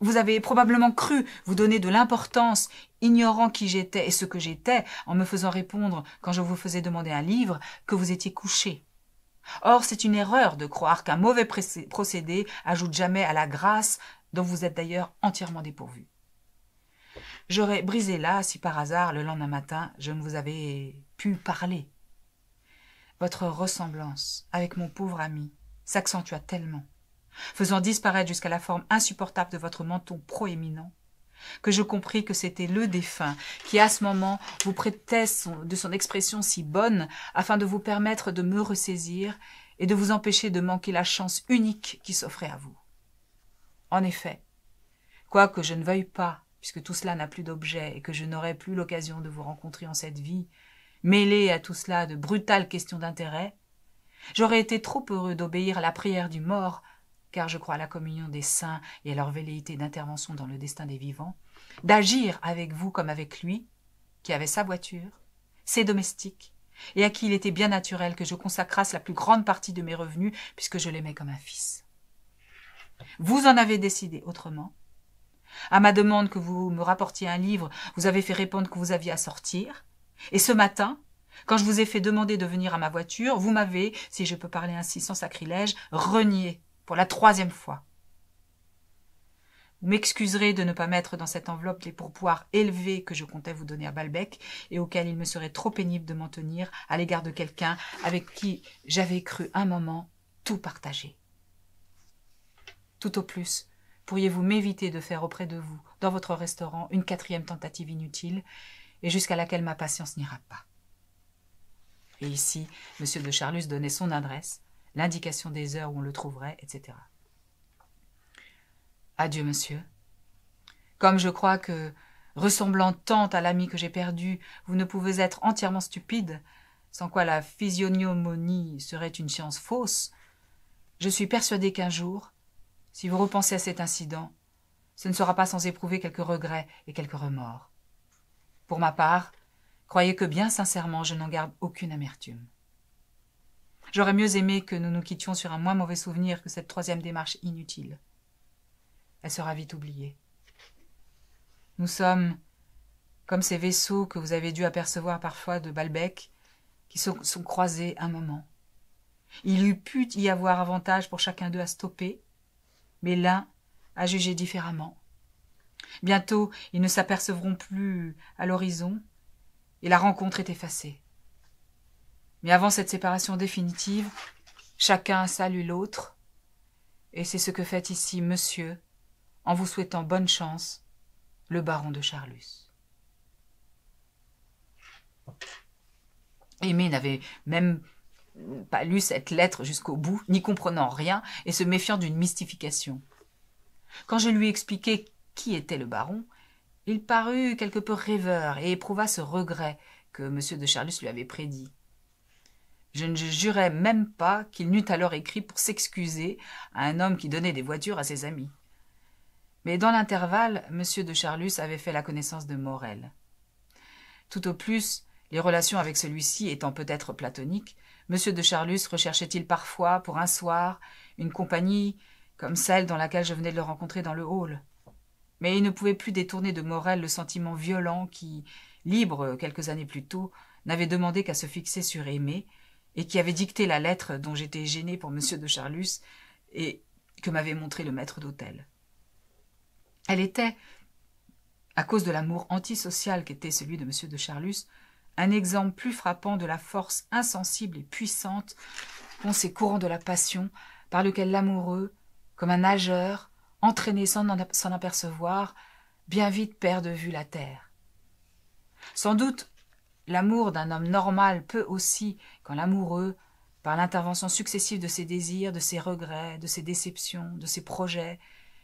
Speaker 1: vous avez probablement cru vous donner de l'importance, ignorant qui j'étais et ce que j'étais, en me faisant répondre, quand je vous faisais demander un livre, que vous étiez couché. Or, c'est une erreur de croire qu'un mauvais procédé ajoute jamais à la grâce dont vous êtes d'ailleurs entièrement dépourvu. J'aurais brisé là si par hasard, le lendemain matin, je ne vous avais pu parler. Votre ressemblance avec mon pauvre ami s'accentua tellement faisant disparaître jusqu'à la forme insupportable de votre menton proéminent, que je compris que c'était le défunt qui, à ce moment, vous prêtait de son expression si bonne afin de vous permettre de me ressaisir et de vous empêcher de manquer la chance unique qui s'offrait à vous. En effet, quoique je ne veuille pas, puisque tout cela n'a plus d'objet et que je n'aurai plus l'occasion de vous rencontrer en cette vie, mêlé à tout cela de brutales questions d'intérêt, j'aurais été trop heureux d'obéir à la prière du mort car je crois à la communion des saints et à leur velléité d'intervention dans le destin des vivants, d'agir avec vous comme avec lui, qui avait sa voiture, ses domestiques, et à qui il était bien naturel que je consacrasse la plus grande partie de mes revenus, puisque je l'aimais comme un fils. Vous en avez décidé autrement. À ma demande que vous me rapportiez un livre, vous avez fait répondre que vous aviez à sortir. Et ce matin, quand je vous ai fait demander de venir à ma voiture, vous m'avez, si je peux parler ainsi sans sacrilège, renié pour la troisième fois. Vous m'excuserez de ne pas mettre dans cette enveloppe les pourboires élevés que je comptais vous donner à Balbec et auxquels il me serait trop pénible de m'en tenir à l'égard de quelqu'un avec qui j'avais cru un moment tout partager. Tout au plus, pourriez-vous m'éviter de faire auprès de vous, dans votre restaurant, une quatrième tentative inutile et jusqu'à laquelle ma patience n'ira pas. Et ici, Monsieur de Charlus donnait son adresse, l'indication des heures où on le trouverait, etc. Adieu, monsieur. Comme je crois que, ressemblant tant à l'ami que j'ai perdu, vous ne pouvez être entièrement stupide, sans quoi la physionomonie serait une science fausse, je suis persuadé qu'un jour, si vous repensez à cet incident, ce ne sera pas sans éprouver quelques regrets et quelques remords. Pour ma part, croyez que bien sincèrement je n'en garde aucune amertume. J'aurais mieux aimé que nous nous quittions sur un moins mauvais souvenir que cette troisième démarche inutile. Elle sera vite oubliée. Nous sommes comme ces vaisseaux que vous avez dû apercevoir parfois de Balbec, qui se sont croisés un moment. Il eût pu y avoir avantage pour chacun d'eux à stopper, mais l'un a jugé différemment. Bientôt, ils ne s'apercevront plus à l'horizon, et la rencontre est effacée. Mais avant cette séparation définitive, chacun salue l'autre, et c'est ce que fait ici monsieur, en vous souhaitant bonne chance, le baron de Charlus. Aimé n'avait même pas lu cette lettre jusqu'au bout, n'y comprenant rien et se méfiant d'une mystification. Quand je lui expliquai qui était le baron, il parut quelque peu rêveur et éprouva ce regret que M. de Charlus lui avait prédit. Je ne jurais même pas qu'il n'eût alors écrit pour s'excuser à un homme qui donnait des voitures à ses amis. Mais dans l'intervalle, M. de Charlus avait fait la connaissance de Morel. Tout au plus, les relations avec celui-ci étant peut-être platoniques, M. de Charlus recherchait-il parfois, pour un soir, une compagnie comme celle dans laquelle je venais de le rencontrer dans le hall. Mais il ne pouvait plus détourner de Morel le sentiment violent qui, libre quelques années plus tôt, n'avait demandé qu'à se fixer sur aimer et qui avait dicté la lettre dont j'étais gênée pour monsieur de Charlus et que m'avait montré le maître d'hôtel. Elle était, à cause de l'amour antisocial qu'était celui de monsieur de Charlus, un exemple plus frappant de la force insensible et puissante qu'ont ces courants de la passion par lequel l'amoureux, comme un nageur, entraîné sans s'en apercevoir, bien vite perd de vue la terre. Sans doute L'amour d'un homme normal peut aussi, quand l'amoureux, par l'intervention successive de ses désirs, de ses regrets, de ses déceptions, de ses projets,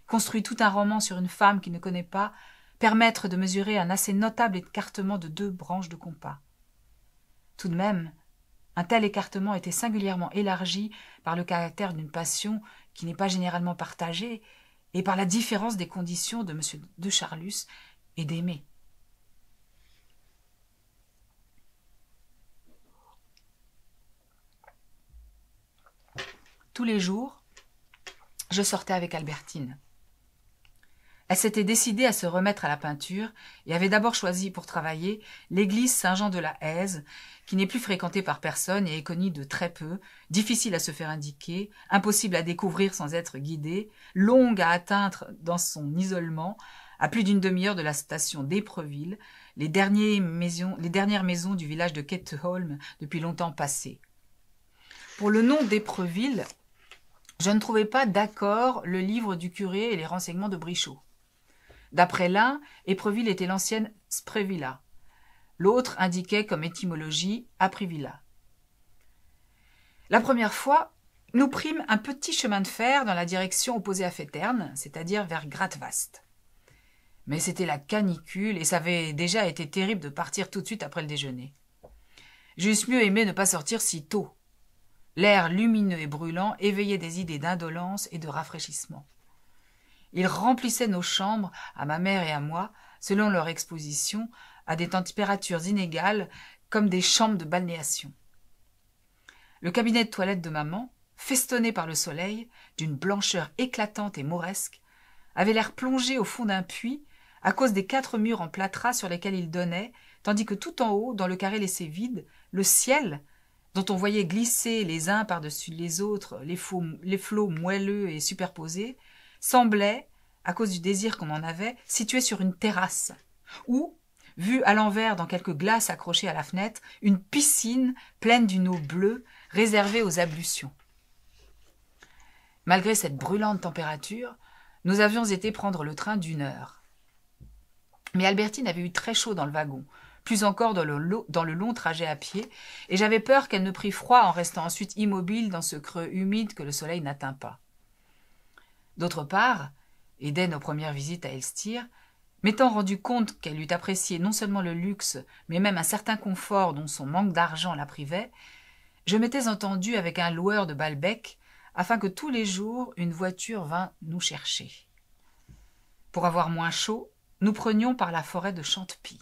Speaker 1: construit tout un roman sur une femme qu'il ne connaît pas, permettre de mesurer un assez notable écartement de deux branches de compas. Tout de même, un tel écartement était singulièrement élargi par le caractère d'une passion qui n'est pas généralement partagée et par la différence des conditions de M. de Charlus et d'Aimé. tous les jours, je sortais avec Albertine. Elle s'était décidée à se remettre à la peinture et avait d'abord choisi pour travailler l'église Saint-Jean-de-la-Haise, qui n'est plus fréquentée par personne et est connue de très peu, difficile à se faire indiquer, impossible à découvrir sans être guidée, longue à atteindre dans son isolement, à plus d'une demi-heure de la station d'Épreville, les, dernières maisons, du village de Ketteholm depuis longtemps passées. Pour le nom d'Épreville, je ne trouvais pas d'accord le livre du curé et les renseignements de Brichot. D'après l'un, Épreville était l'ancienne Sprevilla. L'autre indiquait comme étymologie Aprivilla. La première fois, nous prîmes un petit chemin de fer dans la direction opposée à Féterne, c'est-à-dire vers Gratvast. Mais c'était la canicule et ça avait déjà été terrible de partir tout de suite après le déjeuner. J'eusse mieux aimé ne pas sortir si tôt. L'air lumineux et brûlant éveillait des idées d'indolence et de rafraîchissement. Il remplissait nos chambres, à ma mère et à moi, selon leur exposition, à des températures inégales, comme des chambres de balnéation. Le cabinet de toilette de maman, festonné par le soleil, d'une blancheur éclatante et mauresque, avait l'air plongé au fond d'un puits, à cause des quatre murs en plâtras sur lesquels il donnait, tandis que tout en haut, dans le carré laissé vide, le ciel, dont on voyait glisser les uns par-dessus les autres les, flots moelleux et superposés, semblait, à cause du désir qu'on en avait, situé sur une terrasse, ou, vu à l'envers dans quelques glaces accrochées à la fenêtre, une piscine pleine d'une eau bleue réservée aux ablutions. Malgré cette brûlante température, nous avions été prendre le train d'une heure. Mais Albertine avait eu très chaud dans le wagon, plus encore dans le, long trajet à pied, et j'avais peur qu'elle ne prît froid en restant ensuite immobile dans ce creux humide que le soleil n'atteint pas. D'autre part, et dès nos premières visites à Elstir, m'étant rendu compte qu'elle eût apprécié non seulement le luxe, mais même un certain confort dont son manque d'argent la privait, je m'étais entendu avec un loueur de Balbec afin que tous les jours une voiture vînt nous chercher. Pour avoir moins chaud, nous prenions par la forêt de Chantepie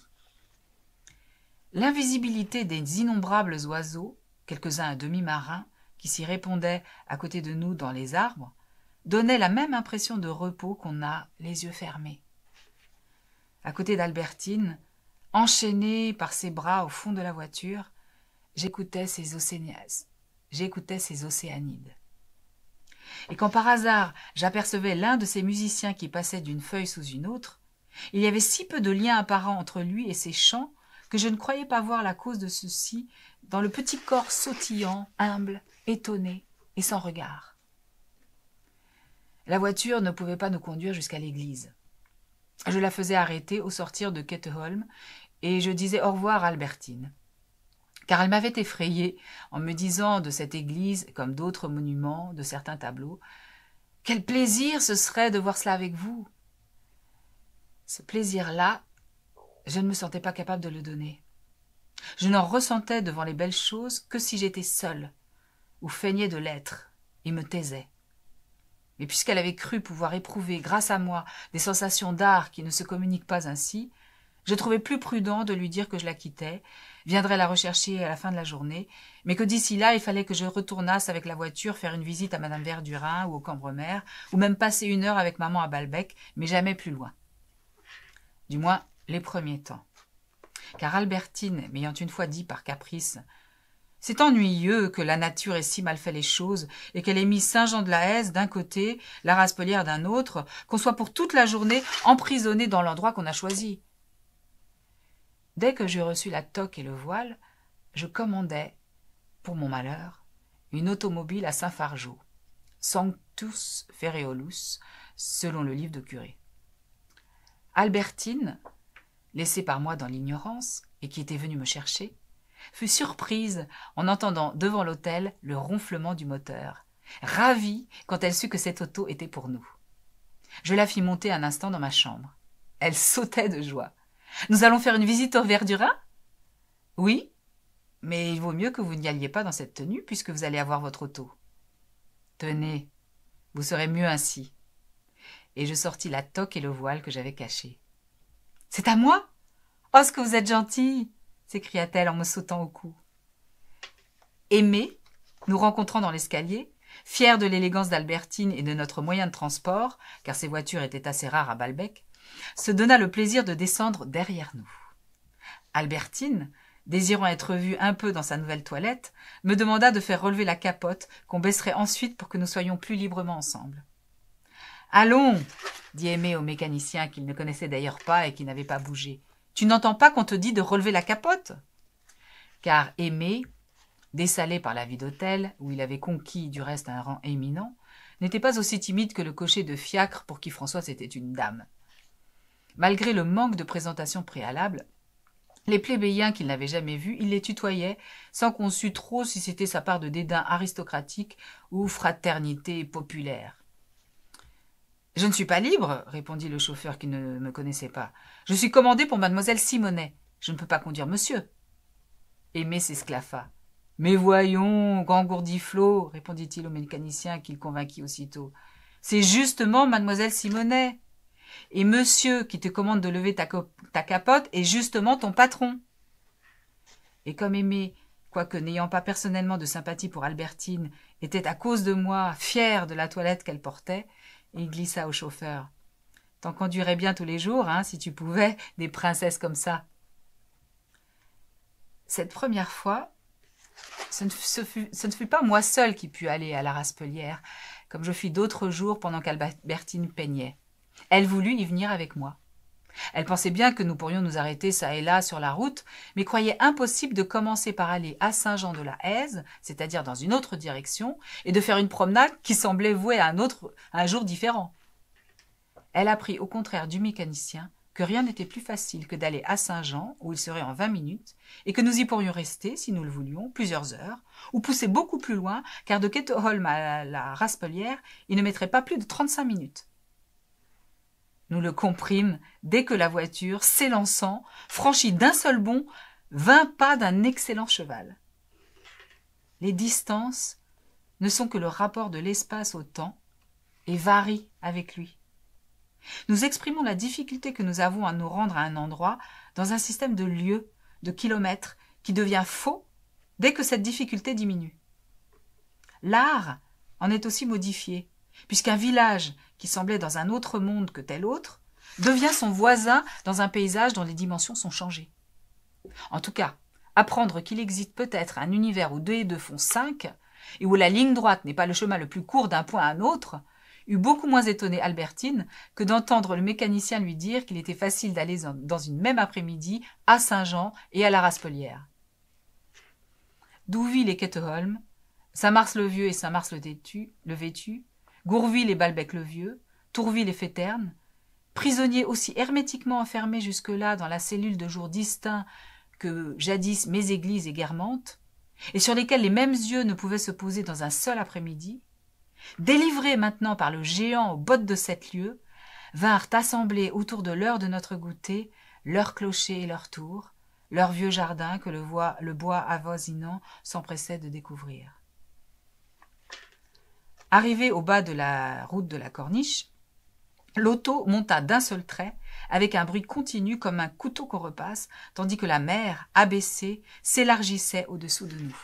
Speaker 1: l'invisibilité des innombrables oiseaux, quelques-uns à demi marins, qui s'y répondaient à côté de nous dans les arbres, donnait la même impression de repos qu'on a les yeux fermés. À côté d'Albertine, enchaînée par ses bras au fond de la voiture, j'écoutais ses océanias, j'écoutais ses océanides. Et quand par hasard j'apercevais l'un de ces musiciens qui passait d'une feuille sous une autre, il y avait si peu de lien apparent entre lui et ses chants que je ne croyais pas voir la cause de ceci dans le petit corps sautillant, humble, étonné et sans regard. La voiture ne pouvait pas nous conduire jusqu'à l'église. Je la faisais arrêter au sortir de Ketholm et je disais au revoir à Albertine. Car elle m'avait effrayé en me disant de cette église, comme d'autres monuments, de certains tableaux, Quel plaisir ce serait de voir cela avec vous Ce plaisir-là je ne me sentais pas capable de le donner. Je n'en ressentais devant les belles choses que si j'étais seule, ou feignais de l'être, et me taisais. Mais puisqu'elle avait cru pouvoir éprouver, grâce à moi, des sensations d'art qui ne se communiquent pas ainsi, je trouvais plus prudent de lui dire que je la quittais, viendrais la rechercher à la fin de la journée, mais que d'ici là, il fallait que je retournasse avec la voiture faire une visite à Madame Verdurin ou au Cambremer, ou même passer une heure avec maman à Balbec, mais jamais plus loin. Du moins, les premiers temps. Car Albertine, m'ayant une fois dit par caprice c'est ennuyeux que la nature ait si mal fait les choses et qu'elle ait mis Saint-Jean de la Haise d'un côté, la Raspelière d'un autre, qu'on soit pour toute la journée emprisonné dans l'endroit qu'on a choisi. Dès que j'eus reçu la toque et le voile, je commandai, pour mon malheur, une automobile à Saint-Fargeau, Sanctus Ferreolus, selon le livre de curé. Albertine, laissée par moi dans l'ignorance et qui était venue me chercher, fut surprise en entendant devant l'hôtel le ronflement du moteur, ravie quand elle sut que cette auto était pour nous. Je la fis monter un instant dans ma chambre. Elle sautait de joie. Nous allons faire une visite au Verdurin Oui, mais il vaut mieux que vous n'y alliez pas dans cette tenue puisque vous allez avoir votre auto. Tenez, vous serez mieux ainsi. Et je sortis la toque et le voile que j'avais cachés. C'est à moi Oh, ce que vous êtes gentil s'écria-t-elle en me sautant au cou. Aimée, nous rencontrant dans l'escalier, fière de l'élégance d'Albertine et de notre moyen de transport, car ces voitures étaient assez rares à Balbec, se donna le plaisir de descendre derrière nous. Albertine, désirant être vue un peu dans sa nouvelle toilette, me demanda de faire relever la capote qu'on baisserait ensuite pour que nous soyons plus librement ensemble. Allons dit Aimé au mécanicien qu'il ne connaissait d'ailleurs pas et qui n'avait pas bougé. Tu n'entends pas qu'on te dit de relever la capote Car Aimé, dessalé par la vie d'hôtel, où il avait conquis du reste un rang éminent, n'était pas aussi timide que le cocher de fiacre pour qui Françoise était une dame. Malgré le manque de présentation préalable, les plébéiens qu'il n'avait jamais vus, il les tutoyait, sans qu'on sût trop si c'était sa part de dédain aristocratique ou fraternité populaire. Je ne suis pas libre, répondit le chauffeur qui ne me connaissait pas. Je suis commandé pour mademoiselle Simonet. Je ne peux pas conduire monsieur. Aimé s'esclaffa. Mais voyons, grand gourdiflot, répondit-il au mécanicien qu'il convainquit aussitôt. C'est justement mademoiselle Simonet. Et monsieur qui te commande de lever ta, capote est justement ton patron. Et comme Aimé, quoique n'ayant pas personnellement de sympathie pour Albertine, était à cause de moi fière de la toilette qu'elle portait, il glissa au chauffeur. T'en conduirais bien tous les jours, hein, si tu pouvais, des princesses comme ça. Cette première fois, ce ne, fut, pas moi seule qui pus aller à la Raspelière, comme je fus d'autres jours pendant qu'Albertine peignait. Elle voulut y venir avec moi. Elle pensait bien que nous pourrions nous arrêter ça et là sur la route, mais croyait impossible de commencer par aller à Saint-Jean-de-la-Haise, c'est-à-dire dans une autre direction, et de faire une promenade qui semblait vouée à un autre, un jour différent. Elle apprit au contraire du mécanicien que rien n'était plus facile que d'aller à Saint-Jean, où il serait en vingt minutes, et que nous y pourrions rester, si nous le voulions, plusieurs heures, ou pousser beaucoup plus loin, car de Ketteholm à la Raspelière, il ne mettrait pas plus de trente-cinq minutes nous le comprîmes dès que la voiture, s'élançant, franchit d'un seul bond vingt pas d'un excellent cheval. Les distances ne sont que le rapport de l'espace au temps et varient avec lui. Nous exprimons la difficulté que nous avons à nous rendre à un endroit dans un système de lieux, de kilomètres, qui devient faux dès que cette difficulté diminue. L'art en est aussi modifié puisqu'un village qui semblait dans un autre monde que tel autre devient son voisin dans un paysage dont les dimensions sont changées. En tout cas, apprendre qu'il existe peut-être un univers où deux et deux font cinq, et où la ligne droite n'est pas le chemin le plus court d'un point à un autre, eût beaucoup moins étonné Albertine que d'entendre le mécanicien lui dire qu'il était facile d'aller dans une même après-midi à Saint-Jean et à la Raspelière. Douville et Ketteholm, Saint-Mars le Vieux et Saint-Mars le Vêtu, Gourville et Balbec-le-Vieux, Tourville et Féterne, prisonniers aussi hermétiquement enfermés jusque-là dans la cellule de jours distincts que jadis églises et Guermantes, et sur lesquels les mêmes yeux ne pouvaient se poser dans un seul après-midi, délivrés maintenant par le géant aux bottes de sept lieues, vinrent assembler autour de l'heure de notre goûter, leurs clochers et leurs tours, leur vieux jardin que le, le bois avoisinant s'empressait de découvrir. Arrivé au bas de la route de la Corniche, l'auto monta d'un seul trait, avec un bruit continu comme un couteau qu'on repasse, tandis que la mer, abaissée, s'élargissait au-dessous de nous.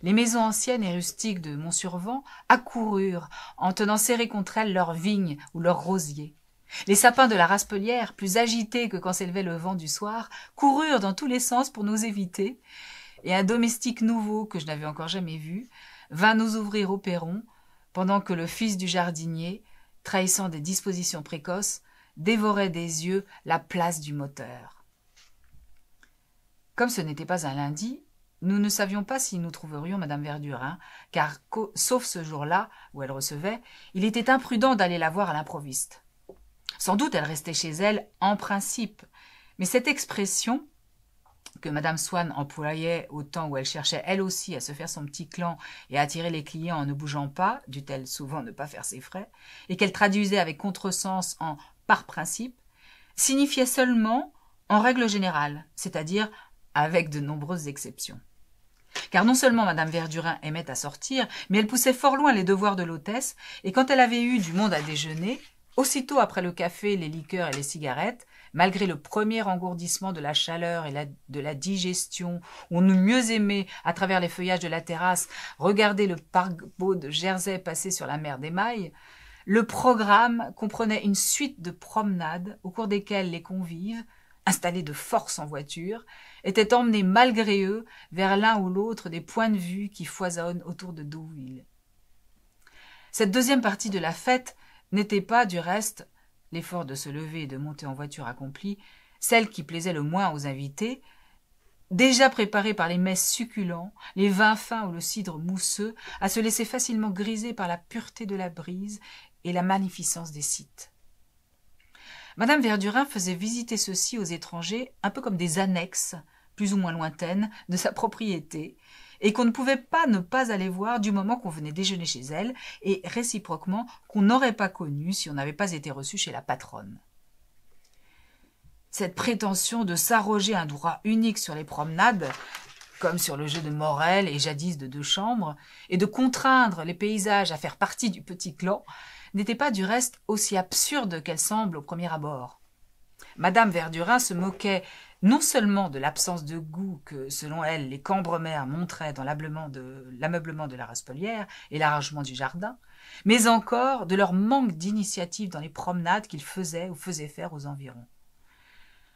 Speaker 1: Les maisons anciennes et rustiques de Montsurvent accoururent en tenant serré contre elles leurs vignes ou leurs rosiers. Les sapins de la Raspelière, plus agités que quand s'élevait le vent du soir, coururent dans tous les sens pour nous éviter, et un domestique nouveau que je n'avais encore jamais vu, vint nous ouvrir au perron, pendant que le fils du jardinier, trahissant des dispositions précoces, dévorait des yeux la place du moteur. Comme ce n'était pas un lundi, nous ne savions pas si nous trouverions Madame Verdurin, hein, car, sauf ce jour-là où elle recevait, il était imprudent d'aller la voir à l'improviste. Sans doute elle restait chez elle en principe, mais cette expression, que Madame Swann employait au temps où elle cherchait elle aussi à se faire son petit clan et à attirer les clients en ne bougeant pas, dut-elle souvent ne pas faire ses frais, et qu'elle traduisait avec contresens en par principe, signifiait seulement en règle générale, c'est-à-dire avec de nombreuses exceptions. Car non seulement Madame Verdurin aimait à sortir, mais elle poussait fort loin les devoirs de l'hôtesse, et quand elle avait eu du monde à déjeuner, aussitôt après le café, les liqueurs et les cigarettes, Malgré le premier engourdissement de la chaleur et de la digestion, on eût mieux aimé, à travers les feuillages de la terrasse, regarder le parc beau de Jersey passer sur la mer Mailles, Le programme comprenait une suite de promenades au cours desquelles les convives, installés de force en voiture, étaient emmenés malgré eux vers l'un ou l'autre des points de vue qui foisonnent autour de Deauville. Cette deuxième partie de la fête n'était pas, du reste, l'effort de se lever et de monter en voiture accompli, celle qui plaisait le moins aux invités, déjà préparée par les messes succulents, les vins fins ou le cidre mousseux, à se laisser facilement griser par la pureté de la brise et la magnificence des sites. Madame Verdurin faisait visiter ceux-ci aux étrangers un peu comme des annexes, plus ou moins lointaines, de sa propriété, et qu'on ne pouvait pas ne pas aller voir du moment qu'on venait déjeuner chez elle, et réciproquement qu'on n'aurait pas connu si on n'avait pas été reçu chez la patronne. Cette prétention de s'arroger un droit unique sur les promenades, comme sur le jeu de Morel et jadis de deux chambres, et de contraindre les paysages à faire partie du petit clan, n'était pas du reste aussi absurde qu'elle semble au premier abord. Madame Verdurin se moquait non seulement de l'absence de goût que, selon elle, les Cambremer montraient dans l'ameublement de, la raspolière et l'arrangement du jardin, mais encore de leur manque d'initiative dans les promenades qu'ils faisaient ou faisaient faire aux environs.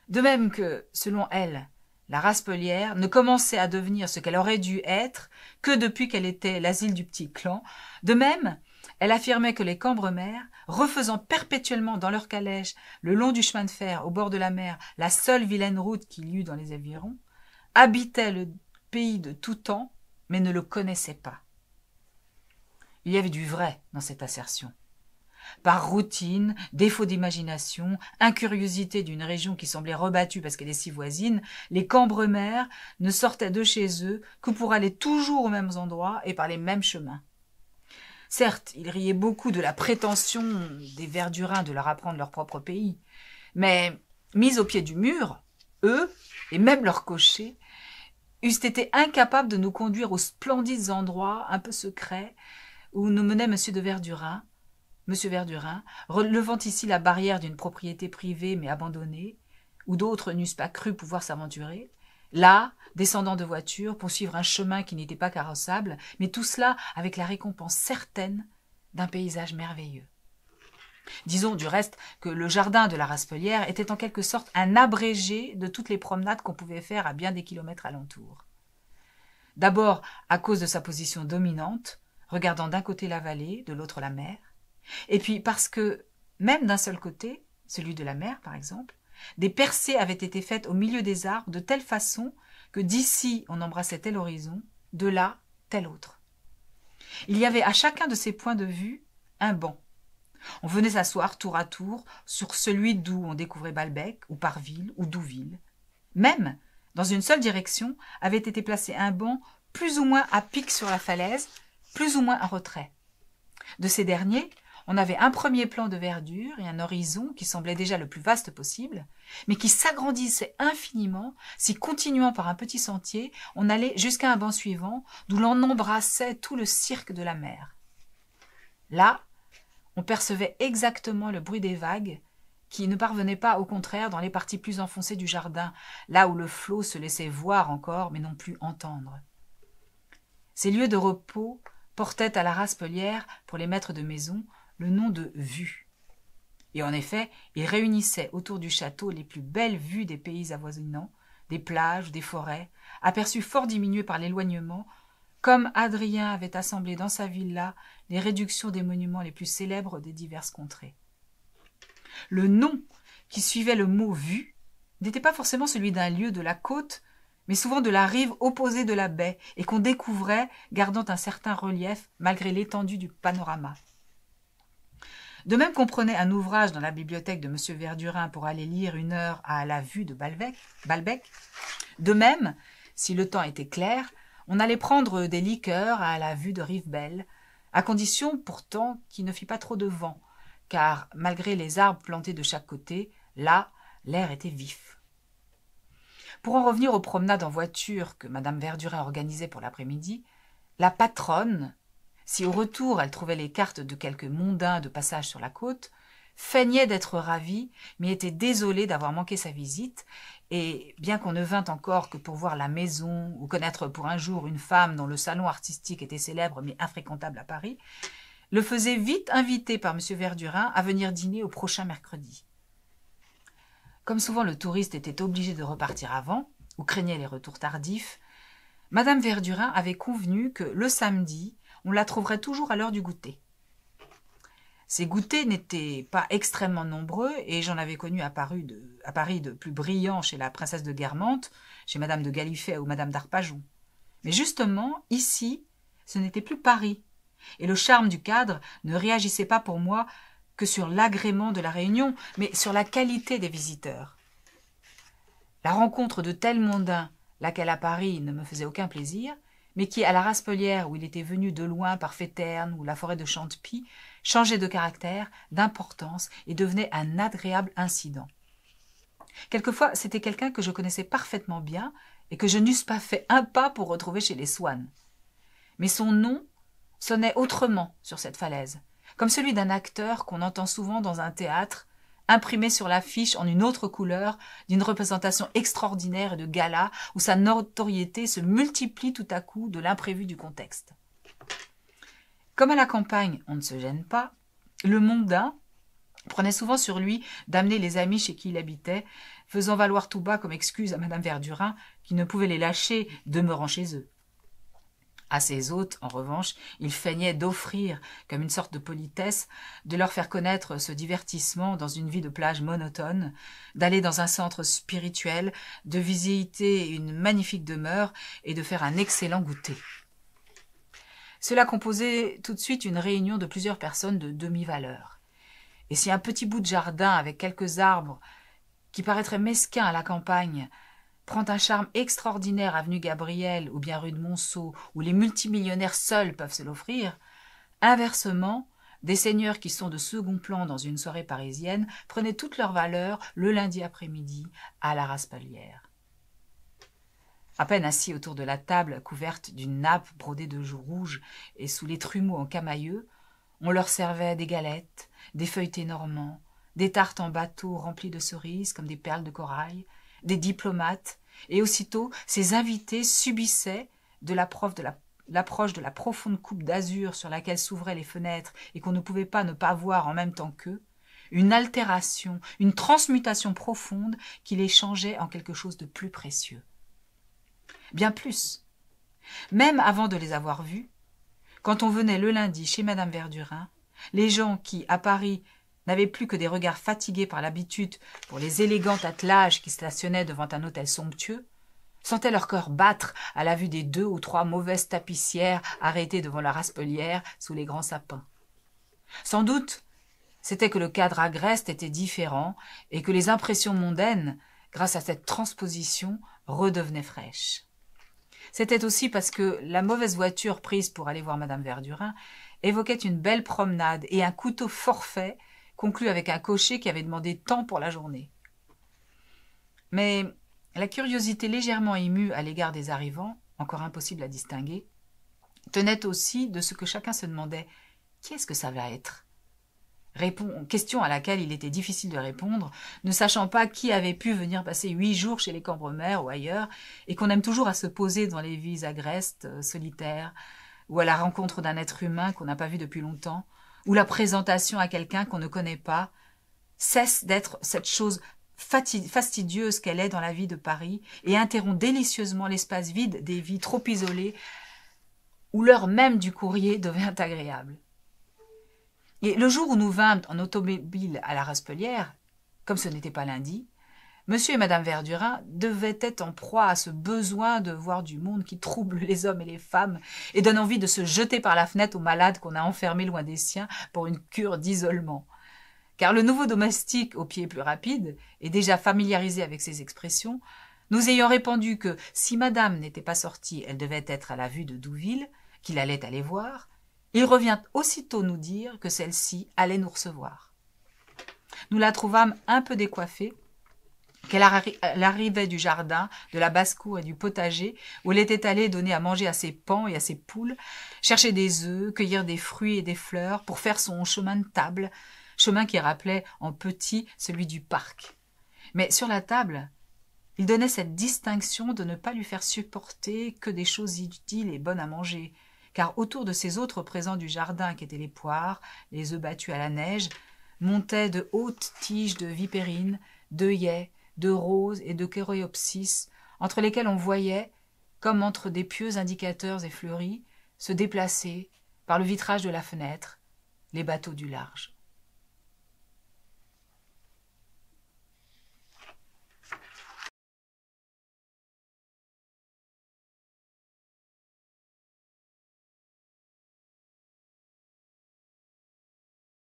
Speaker 1: De même que, selon elle, la raspolière ne commençait à devenir ce qu'elle aurait dû être que depuis qu'elle était l'asile du petit clan, de même elle affirmait que les Cambremer, refaisant perpétuellement dans leur calèche, le long du chemin de fer, au bord de la mer, la seule vilaine route qu'il y eût dans les avirons, habitaient le pays de tout temps, mais ne le connaissaient pas. Il y avait du vrai dans cette assertion. Par routine, défaut d'imagination, incuriosité d'une région qui semblait rebattue parce qu'elle est si voisine, les Cambremer ne sortaient de chez eux que pour aller toujours aux mêmes endroits et par les mêmes chemins. Certes, ils riaient beaucoup de la prétention des Verdurins de leur apprendre leur propre pays, mais mis au pied du mur, eux, et même leurs cochers, eussent été incapables de nous conduire aux splendides endroits un peu secrets où nous menait M. de Verdurin. M. Verdurin, relevant ici la barrière d'une propriété privée mais abandonnée, où d'autres n'eussent pas cru pouvoir s'aventurer, là, descendant de voiture pour suivre un chemin qui n'était pas carrossable, mais tout cela avec la récompense certaine d'un paysage merveilleux. Disons du reste que le jardin de la Raspelière était en quelque sorte un abrégé de toutes les promenades qu'on pouvait faire à bien des kilomètres alentour. D'abord à cause de sa position dominante, regardant d'un côté la vallée, de l'autre la mer, et puis parce que, même d'un seul côté, celui de la mer par exemple, des percées avaient été faites au milieu des arbres de telle façon que d'ici on embrassait tel horizon, de là tel autre. Il y avait à chacun de ces points de vue un banc. On venait s'asseoir tour à tour sur celui d'où on découvrait Balbec, ou Parville, ou Douville. Même, dans une seule direction, avait été placé un banc plus ou moins à pic sur la falaise, plus ou moins à retrait. De ces derniers, on avait un premier plan de verdure et un horizon qui semblait déjà le plus vaste possible, mais qui s'agrandissait infiniment si, continuant par un petit sentier, on allait jusqu'à un banc suivant, d'où l'on embrassait tout le cirque de la mer. Là, on percevait exactement le bruit des vagues, qui ne parvenaient pas, au contraire, dans les parties plus enfoncées du jardin, là où le flot se laissait voir encore, mais non plus entendre. Ces lieux de repos portaient à la Raspelière, pour les maîtres de maison, le nom de vue. Et en effet, il réunissait autour du château les plus belles vues des pays avoisinants, des plages, des forêts, aperçues fort diminuées par l'éloignement, comme Adrien avait assemblé dans sa villa les réductions des monuments les plus célèbres des diverses contrées. Le nom qui suivait le mot vue n'était pas forcément celui d'un lieu de la côte, mais souvent de la rive opposée de la baie, et qu'on découvrait gardant un certain relief malgré l'étendue du panorama. De même qu'on prenait un ouvrage dans la bibliothèque de M. Verdurin pour aller lire une heure à la vue de Balbec, Balbec de même, si le temps était clair, on allait prendre des liqueurs à la vue de Rivebelle, à condition pourtant qu'il ne fît pas trop de vent, car malgré les arbres plantés de chaque côté, là, l'air était vif. Pour en revenir aux promenades en voiture que Mme Verdurin organisait pour l'après-midi, la patronne, si au retour elle trouvait les cartes de quelques mondains de passage sur la côte, feignait d'être ravie, mais était désolée d'avoir manqué sa visite, et bien qu'on ne vînt encore que pour voir la maison ou connaître pour un jour une femme dont le salon artistique était célèbre mais infréquentable à Paris, le faisait vite inviter par M. Verdurin à venir dîner au prochain mercredi. Comme souvent le touriste était obligé de repartir avant, ou craignait les retours tardifs, Madame Verdurin avait convenu que le samedi, on la trouverait toujours à l'heure du goûter. Ces goûters n'étaient pas extrêmement nombreux, et j'en avais connu à Paris, de, à Paris, de, plus brillants chez la princesse de Guermantes, chez madame de Galifet ou madame d'Arpajon. Mais justement, ici, ce n'était plus Paris, et le charme du cadre ne réagissait pas pour moi que sur l'agrément de la réunion, mais sur la qualité des visiteurs. La rencontre de tels mondains, laquelle à Paris ne me faisait aucun plaisir, mais qui, à la Raspelière, où il était venu de loin par Féterne ou la forêt de Chantepie, changeait de caractère, d'importance et devenait un agréable incident. Quelquefois, c'était quelqu'un que je connaissais parfaitement bien et que je n'eusse pas fait un pas pour retrouver chez les Swann. Mais son nom sonnait autrement sur cette falaise, comme celui d'un acteur qu'on entend souvent dans un théâtre imprimé sur l'affiche en une autre couleur, d'une représentation extraordinaire et de gala, où sa notoriété se multiplie tout à coup de l'imprévu du contexte. Comme à la campagne, on ne se gêne pas, le mondain prenait souvent sur lui d'amener les amis chez qui il habitait, faisant valoir tout bas comme excuse à Madame Verdurin, qui ne pouvait les lâcher, demeurant chez eux. À ses hôtes, en revanche, il feignait d'offrir, comme une sorte de politesse, de leur faire connaître ce divertissement dans une vie de plage monotone, d'aller dans un centre spirituel, de visiter une magnifique demeure et de faire un excellent goûter. Cela composait tout de suite une réunion de plusieurs personnes de demi-valeur. Et si un petit bout de jardin avec quelques arbres, qui paraîtrait mesquin à la campagne, prend un charme extraordinaire avenue Gabriel ou bien rue de Monceau, où les multimillionnaires seuls peuvent se l'offrir, inversement, des seigneurs qui sont de second plan dans une soirée parisienne prenaient toute leur valeur le lundi après-midi à la Raspalière. À peine assis autour de la table couverte d'une nappe brodée de joues rouges et sous les trumeaux en camailleux, on leur servait des galettes, des feuilletés normands, des tartes en bateau remplies de cerises comme des perles de corail, des diplomates et aussitôt, ses invités subissaient de l'approche de, la, de la profonde coupe d'azur sur laquelle s'ouvraient les fenêtres et qu'on ne pouvait pas ne pas voir en même temps qu'eux, une altération, une transmutation profonde qui les changeait en quelque chose de plus précieux. Bien plus. Même avant de les avoir vus, quand on venait le lundi chez Madame Verdurin, les gens qui, à Paris, n'avaient plus que des regards fatigués par l'habitude pour les élégants attelages qui stationnaient devant un hôtel somptueux, sentaient leur cœur battre à la vue des deux ou trois mauvaises tapissières arrêtées devant la raspelière sous les grands sapins. Sans doute, c'était que le cadre agreste était différent et que les impressions mondaines, grâce à cette transposition, redevenaient fraîches. C'était aussi parce que la mauvaise voiture prise pour aller voir Madame Verdurin évoquait une belle promenade et un couteau forfait conclut avec un cocher qui avait demandé tant pour la journée. Mais la curiosité légèrement émue à l'égard des arrivants, encore impossible à distinguer, tenait aussi de ce que chacun se demandait qui est-ce que ça va être question à laquelle il était difficile de répondre, ne sachant pas qui avait pu venir passer huit jours chez les Cambremer ou ailleurs, et qu'on aime toujours à se poser dans les vies agrestes, euh, solitaires, ou à la rencontre d'un être humain qu'on n'a pas vu depuis longtemps, ou la présentation à quelqu'un qu'on ne connaît pas cesse d'être cette chose fastidieuse qu'elle est dans la vie de Paris et interrompt délicieusement l'espace vide des vies trop isolées où l'heure même du courrier devient agréable. Et le jour où nous vîmes en automobile à la Raspelière, comme ce n'était pas lundi, Monsieur et Madame Verdurin devaient être en proie à ce besoin de voir du monde qui trouble les hommes et les femmes et donne envie de se jeter par la fenêtre aux malades qu'on a enfermés loin des siens pour une cure d'isolement. Car le nouveau domestique, au pied plus rapide, et déjà familiarisé avec ces expressions, nous ayant répondu que si Madame n'était pas sortie, elle devait être à la vue de Douville, qu'il allait aller voir, il revient aussitôt nous dire que celle-ci allait nous recevoir. Nous la trouvâmes un peu décoiffée, qu'elle arrivait du jardin, de la basse-cour et du potager, où elle était allée donner à manger à ses pans et à ses poules, chercher des œufs, cueillir des fruits et des fleurs pour faire son chemin de table, chemin qui rappelait en petit celui du parc. Mais sur la table, il donnait cette distinction de ne pas lui faire supporter que des choses utiles et bonnes à manger, car autour de ces autres présents du jardin qu'étaient les poires, les œufs battus à la neige, montaient de hautes tiges de vipérines, d'œillets, de roses et de chéroïopsis, entre lesquels on voyait, comme entre des pieux indicateurs et fleuris, se déplacer, par le vitrage de la fenêtre, les bateaux du large.